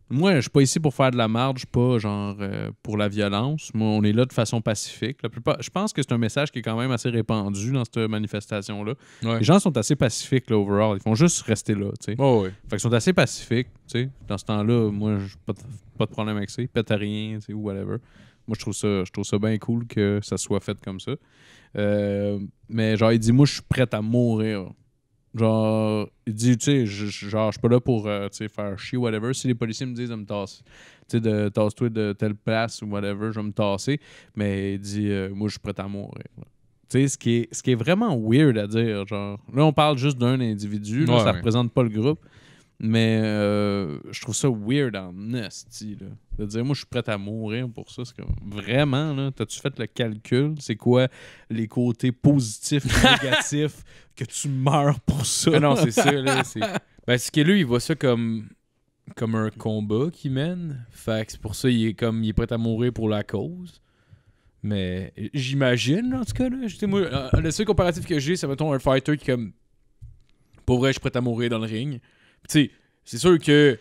Speaker 1: Moi, je suis pas ici pour faire de la marge, je suis pas genre pour la violence. Moi, on est là de façon pacifique. je pense que c'est un message qui est quand même assez répandu dans cette manifestation-là. Les gens sont assez pacifiques, là, overall. Ils font juste rester là, tu sais. sont assez pacifiques, tu Dans ce temps-là, moi, j'ai pas, de problème avec ça. Ils pètent à rien, ou whatever. Moi, je trouve ça, je trouve ça bien cool que ça soit fait comme ça. Euh, mais genre, il dit, moi, je suis prêt à mourir. Genre, il dit, tu sais, genre, je suis pas là pour euh, sais faire chier, whatever. Si les policiers me disent de me tasser, tu sais, de tasse-toi de telle place ou whatever, je vais me tasser. Mais il dit, euh, moi, je suis prêt à mourir. Tu sais, ce qui, est, ce qui est vraiment weird à dire. Genre, là, on parle juste d'un individu, là, ça ne représente pas le groupe. Mais euh, je trouve ça weird en nasty, De dire, moi, je suis prêt à mourir pour ça. C'est vraiment, là, t'as-tu fait le calcul? C'est quoi les côtés positifs et négatifs que tu meurs pour ça? Ah non, c'est ça, là. C'est... que lui, il voit ça comme comme un combat qu'il mène. Fait c'est pour ça il est comme il est prêt à mourir pour la cause. Mais j'imagine, en tout cas, là, moi, euh, le seul comparatif que j'ai, c'est mettons un fighter qui comme. Pour vrai, je suis prêt à mourir dans le ring tu sais, c'est sûr que,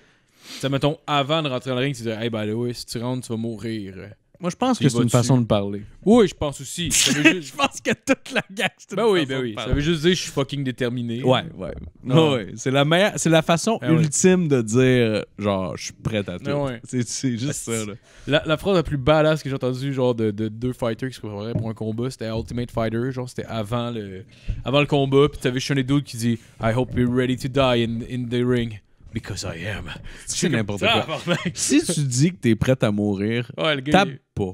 Speaker 1: ça mettons, avant de rentrer dans le ring, tu disais, hey, bah way, si tu rentres, tu vas mourir. Moi, je pense que c'est une façon de parler. Oui, je pense aussi. je pense que toute la gang, c'est ben une oui, bah ben oui. De Ça veut juste dire je suis fucking déterminé. Ouais, ah. ouais. ouais. C'est la meilleure... c'est la façon ben ultime de dire genre je suis prêt à tout. Ben c'est juste ça. Là. La, phrase la plus badass que j'ai entendue genre de, de, deux fighters qui se préparaient pour un combat, c'était Ultimate Fighter, genre c'était avant le avant le combat, puis t'avais Sean Dude qui dit I hope you're ready to die in, in the ring. Because I am. C'est n'importe quoi. Ah, si tu dis que t'es prête à mourir, tape pas.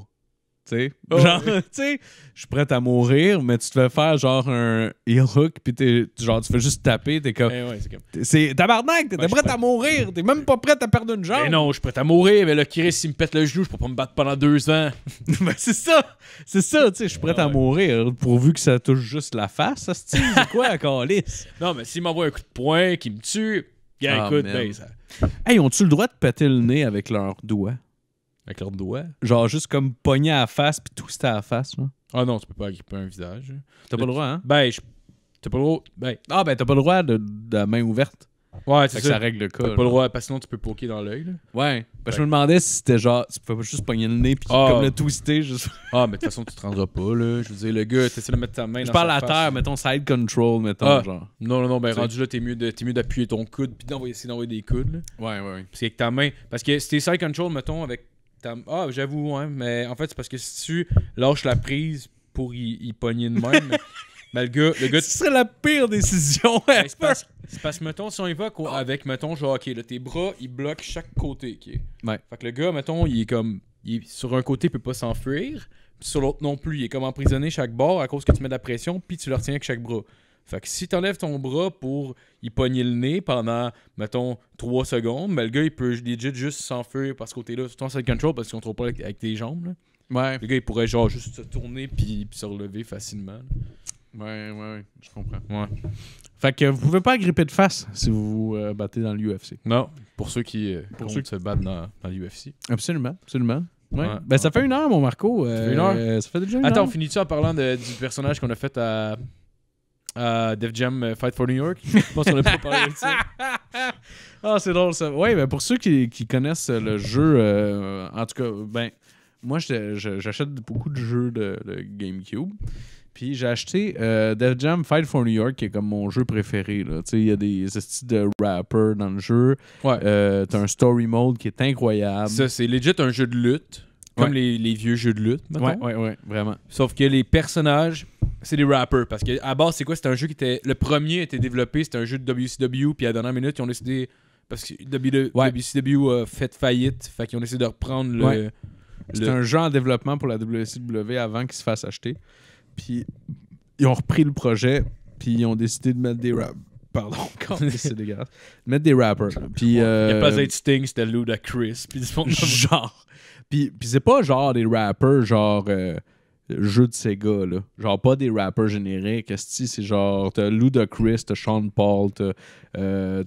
Speaker 1: Tu oh. genre, sais, je suis prête à mourir, mais tu te fais faire genre un heel hook, puis t'es, genre, tu fais juste taper, t'es comme. Eh ouais, c'est, comme... tabarnak, t'es prêt prête à mourir, t'es même pas prête à perdre une jambe. Mais non, je suis prête à mourir, mais le Chris, il me pète le genou, je peux pas me battre pendant deux ans. Mais ben, c'est ça, c'est ça, tu sais, je suis prête ah à mourir, pourvu que ça touche juste la face, ça se c'est quoi, à calice? Non, mais s'il m'envoie un coup de poing qui me tue, Yeah, écoute, ben, ça... ont-tu le droit de péter le nez avec leurs doigts? Avec leurs doigts? Genre juste comme pogner à la face puis twister à la face, là. Ah non, tu peux pas agripper un visage. T'as pas le droit, hein? Ben, t'as pas le droit. Ben... Ah ben, t'as pas le droit de la main ouverte. Ouais, c'est ça. ça règle le cas. T'as pas le droit, parce que sinon tu peux poker dans l'œil. Ouais. Ben, je me demandais si c'était genre, tu pouvais pas juste pogner le nez puis ah. comme le twister. Juste... Ah, mais de toute façon, tu te rendras pas, là. Je veux dire, le gars, t'essaies de mettre ta main. Je dans parle à terre, mettons side control, mettons. Ah. Genre. Non, non, non, ben rendu là, t'es mieux d'appuyer ton coude puis d'envoyer d'envoyer des coudes. Là. Ouais, ouais, ouais. Parce que ta main. Parce que si t'es side control, mettons, avec ta. Ah, j'avoue, hein, mais en fait, c'est parce que si tu lâches la prise pour y, y pogner de même. Mais le gars, le gars. Ce serait la pire décision C'est parce, que mettons, si on évoque ah. avec, mettons, genre, ok, là, tes bras, ils bloquent chaque côté, ok. Ouais. Fait que le gars, mettons, il est comme. Il sur un côté, il peut pas s'enfuir. Puis sur l'autre non plus. Il est comme emprisonné chaque bord à cause que tu mets de la pression, puis tu le retiens avec chaque bras. Fait que si t'enlèves ton bras pour y pogner le nez pendant, mettons, 3 secondes, mais ben, le gars, il peut legit juste s'enfuir par ce côté-là. Surtout en side control parce qu'on contrôle pas avec, tes jambes. Là. Ouais. Le gars, il pourrait genre juste se tourner puis, se relever facilement. Ouais, ouais, oui, je comprends. Ouais. Fait que vous pouvez pas gripper de face si vous vous euh, battez dans l'UFC. Non, pour ceux qui, euh, pour ceux qui se battent dans, l'UFC. Absolument, absolument. Ouais. Ben, ça fait une heure, mon Marco. ça fait une heure. Euh, déjà Attends, on finit-tu en parlant du personnage qu'on a fait à, Def Jam Fight for New York Je pense qu'on a pas Ah, c'est drôle ça. Oui, ben, pour ceux qui, qui connaissent le jeu, en tout cas, ben, moi, j'achète beaucoup de jeux de GameCube. Puis j'ai acheté euh, Death Jam Fight for New York, qui est comme mon jeu préféré. Il y a des styles de rappers dans le jeu. Ouais. Euh, t'as un story mode qui est incroyable. Ça, c'est legit un jeu de lutte. Comme les, vieux jeux de lutte, maintenant. Ouais, ouais, vraiment. Sauf que les personnages, c'est des rappers. Parce qu'à base, c'est quoi C'était un jeu qui était. Le premier était développé, c'était un jeu de WCW. Puis à la dernière minute, ils ont décidé. Parce que WCW a euh, fait faillite. Fait qu'ils ont décidé de reprendre le. le... C'est un jeu en développement pour la WCW avant qu'il se fasse acheter. Puis ils ont repris le projet, puis ils ont décidé de mettre des rap. Pardon, c'est dégueulasse. Mettre des rappers. Puis, euh, Il n'y a pas Sting, c'était Ludacris. Puis genre. Puis, c'est pas genre des rappers, genre. Euh, jeux de Sega, là. Genre, pas des rappers génériques. C'est genre, t'as Ludacris, t'as Sean Paul, t'as euh,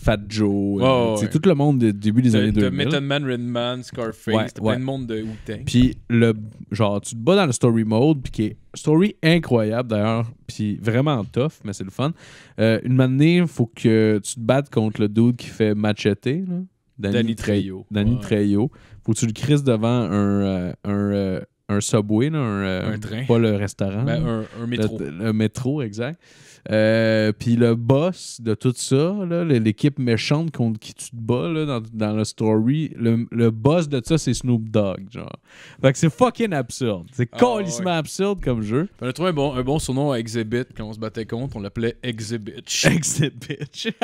Speaker 1: Fat Joe. C'est euh, Tout le monde du début des années 2000. T'as Method Man, Redman, Scarface, t'as plein de monde de wu Puis, le, genre, tu te bats dans le story mode, puis qui est story incroyable d'ailleurs, puis vraiment tough, mais c'est le fun. Euh, une manière, il faut que tu te battes contre le dude qui fait machete, là. Danny, Trejo. Danny Trejo. Faut que tu le crises devant un, euh, un un subway, euh, un, train. pas le restaurant. Ben, un, métro. le, métro, exact. Pis euh, Puis le boss de tout ça, l'équipe méchante contre qui tu te bats dans, dans, le story, le, boss de ça, c'est Snoop Dogg. Genre. Fait que c'est fucking absurde. C'est ah, absurde comme jeu. On a trouvé un bon, un bon surnom à Exhibit quand on se battait contre. On l'appelait Exhibit. Exhibit.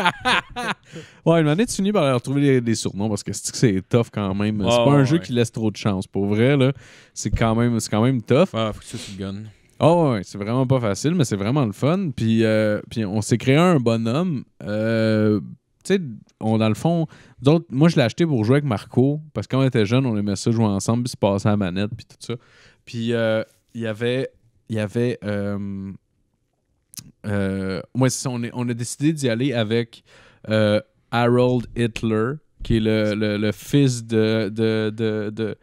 Speaker 1: ouais, une année, tu par leur trouver des, surnoms parce que c'est tough quand même. C'est ah, pas un jeu qui laisse trop de chance. Pour vrai, c'est quand, même, quand même tough. Ah, faut que tu gun. Oh, ouais, c'est vraiment pas facile, mais c'est vraiment le fun. Puis, euh, puis on s'est créé un bonhomme. Euh, tu sais, dans le fond, moi je l'ai acheté pour jouer avec Marco, parce qu'on était jeunes, on aimait ça jouer ensemble, puis se passer à la manette, puis tout ça. Puis euh, il y avait. Il y avait. moi on, on, a décidé d'y aller avec Harold Hitler, qui est le, fils de, de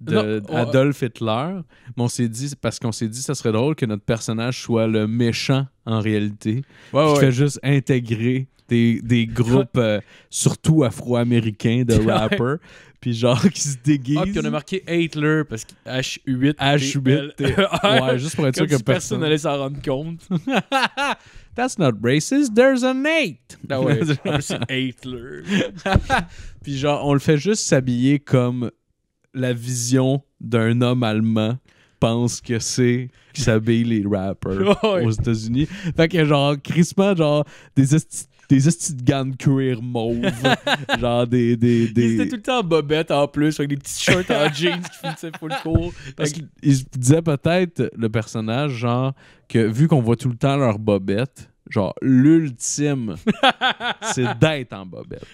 Speaker 1: d'Adolf Adolf Hitler. Mais on s'est dit, parce qu'on s'est dit, ça serait drôle que notre personnage soit le méchant en réalité. Ouais, qui fait juste intégrer des, groupes, euh, surtout afro-américains de rappers. Puis genre, qui se déguisent. Ah, puis on a marqué Hitler parce que H8. H8. ouais, juste pour être sûr que personne n'allait s'en rendre compte. That's not racist, there's an eight. Ah ouais, c'est Hitler. puis genre, on le fait juste s'habiller comme la vision d'un homme allemand pense que c'est qui s'habillent les rappers aux États-Unis. Fait que genre, crispant, genre, des des petites de cuir mauve. genre des. des, des... Ils étaient tout le temps en bobette en plus, avec des petits shirts en jeans qui finissaient le cours Parce qu'ils disaient peut-être, le personnage, genre, que vu qu'on voit tout le temps leur bobette, genre l'ultime, c'est d'être en bobette.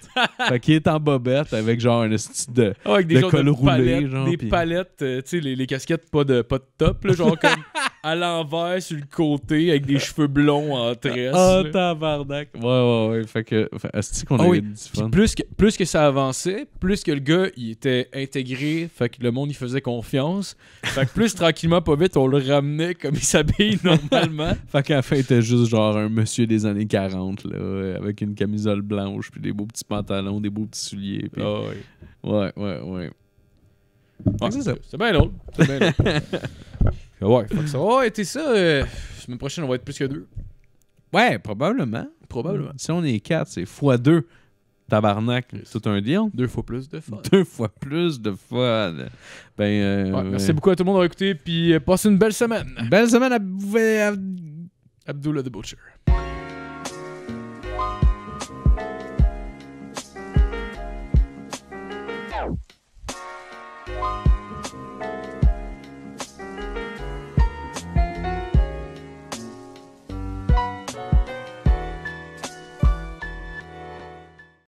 Speaker 1: fait qu'il est en bobette avec genre un style de, ah, avec des de col roulé. genre, des palettes, euh, tu sais, les, les, casquettes pas de, pas de top, genre comme à l'envers sur le côté avec des cheveux blonds en ah, tresse. Ah, oh, tabarnak. Ouais, ouais, ouais. Fait que, est-ce qu'on a ah eu du fun? Plus que, plus que ça avançait, plus que le gars, il était intégré, fait que le monde, il faisait confiance. Fait que plus tranquillement, pas vite, on le ramenait comme il s'habille normalement. fait qu'à la fin, il était juste genre un monsieur des années 40, là, avec une camisole blanche, puis des beaux petits pantalons, des beaux petits souliers. Ah ouais, ouais, ouais. c'est ça. C'est bien l'autre. C'est bien l'autre. Ouais, ça la euh, semaine prochaine, on va être plus que deux. Ouais, probablement. Probablement. Si on est quatre, c'est fois deux. Tabarnak, c'est un deal. Deux fois plus de fun. Deux fois plus de fun. Ben, euh, Merci beaucoup à tout le monde d'avoir écouté. Puis, euh, passez une belle semaine. Belle semaine à, vous Abdullah de Butcher.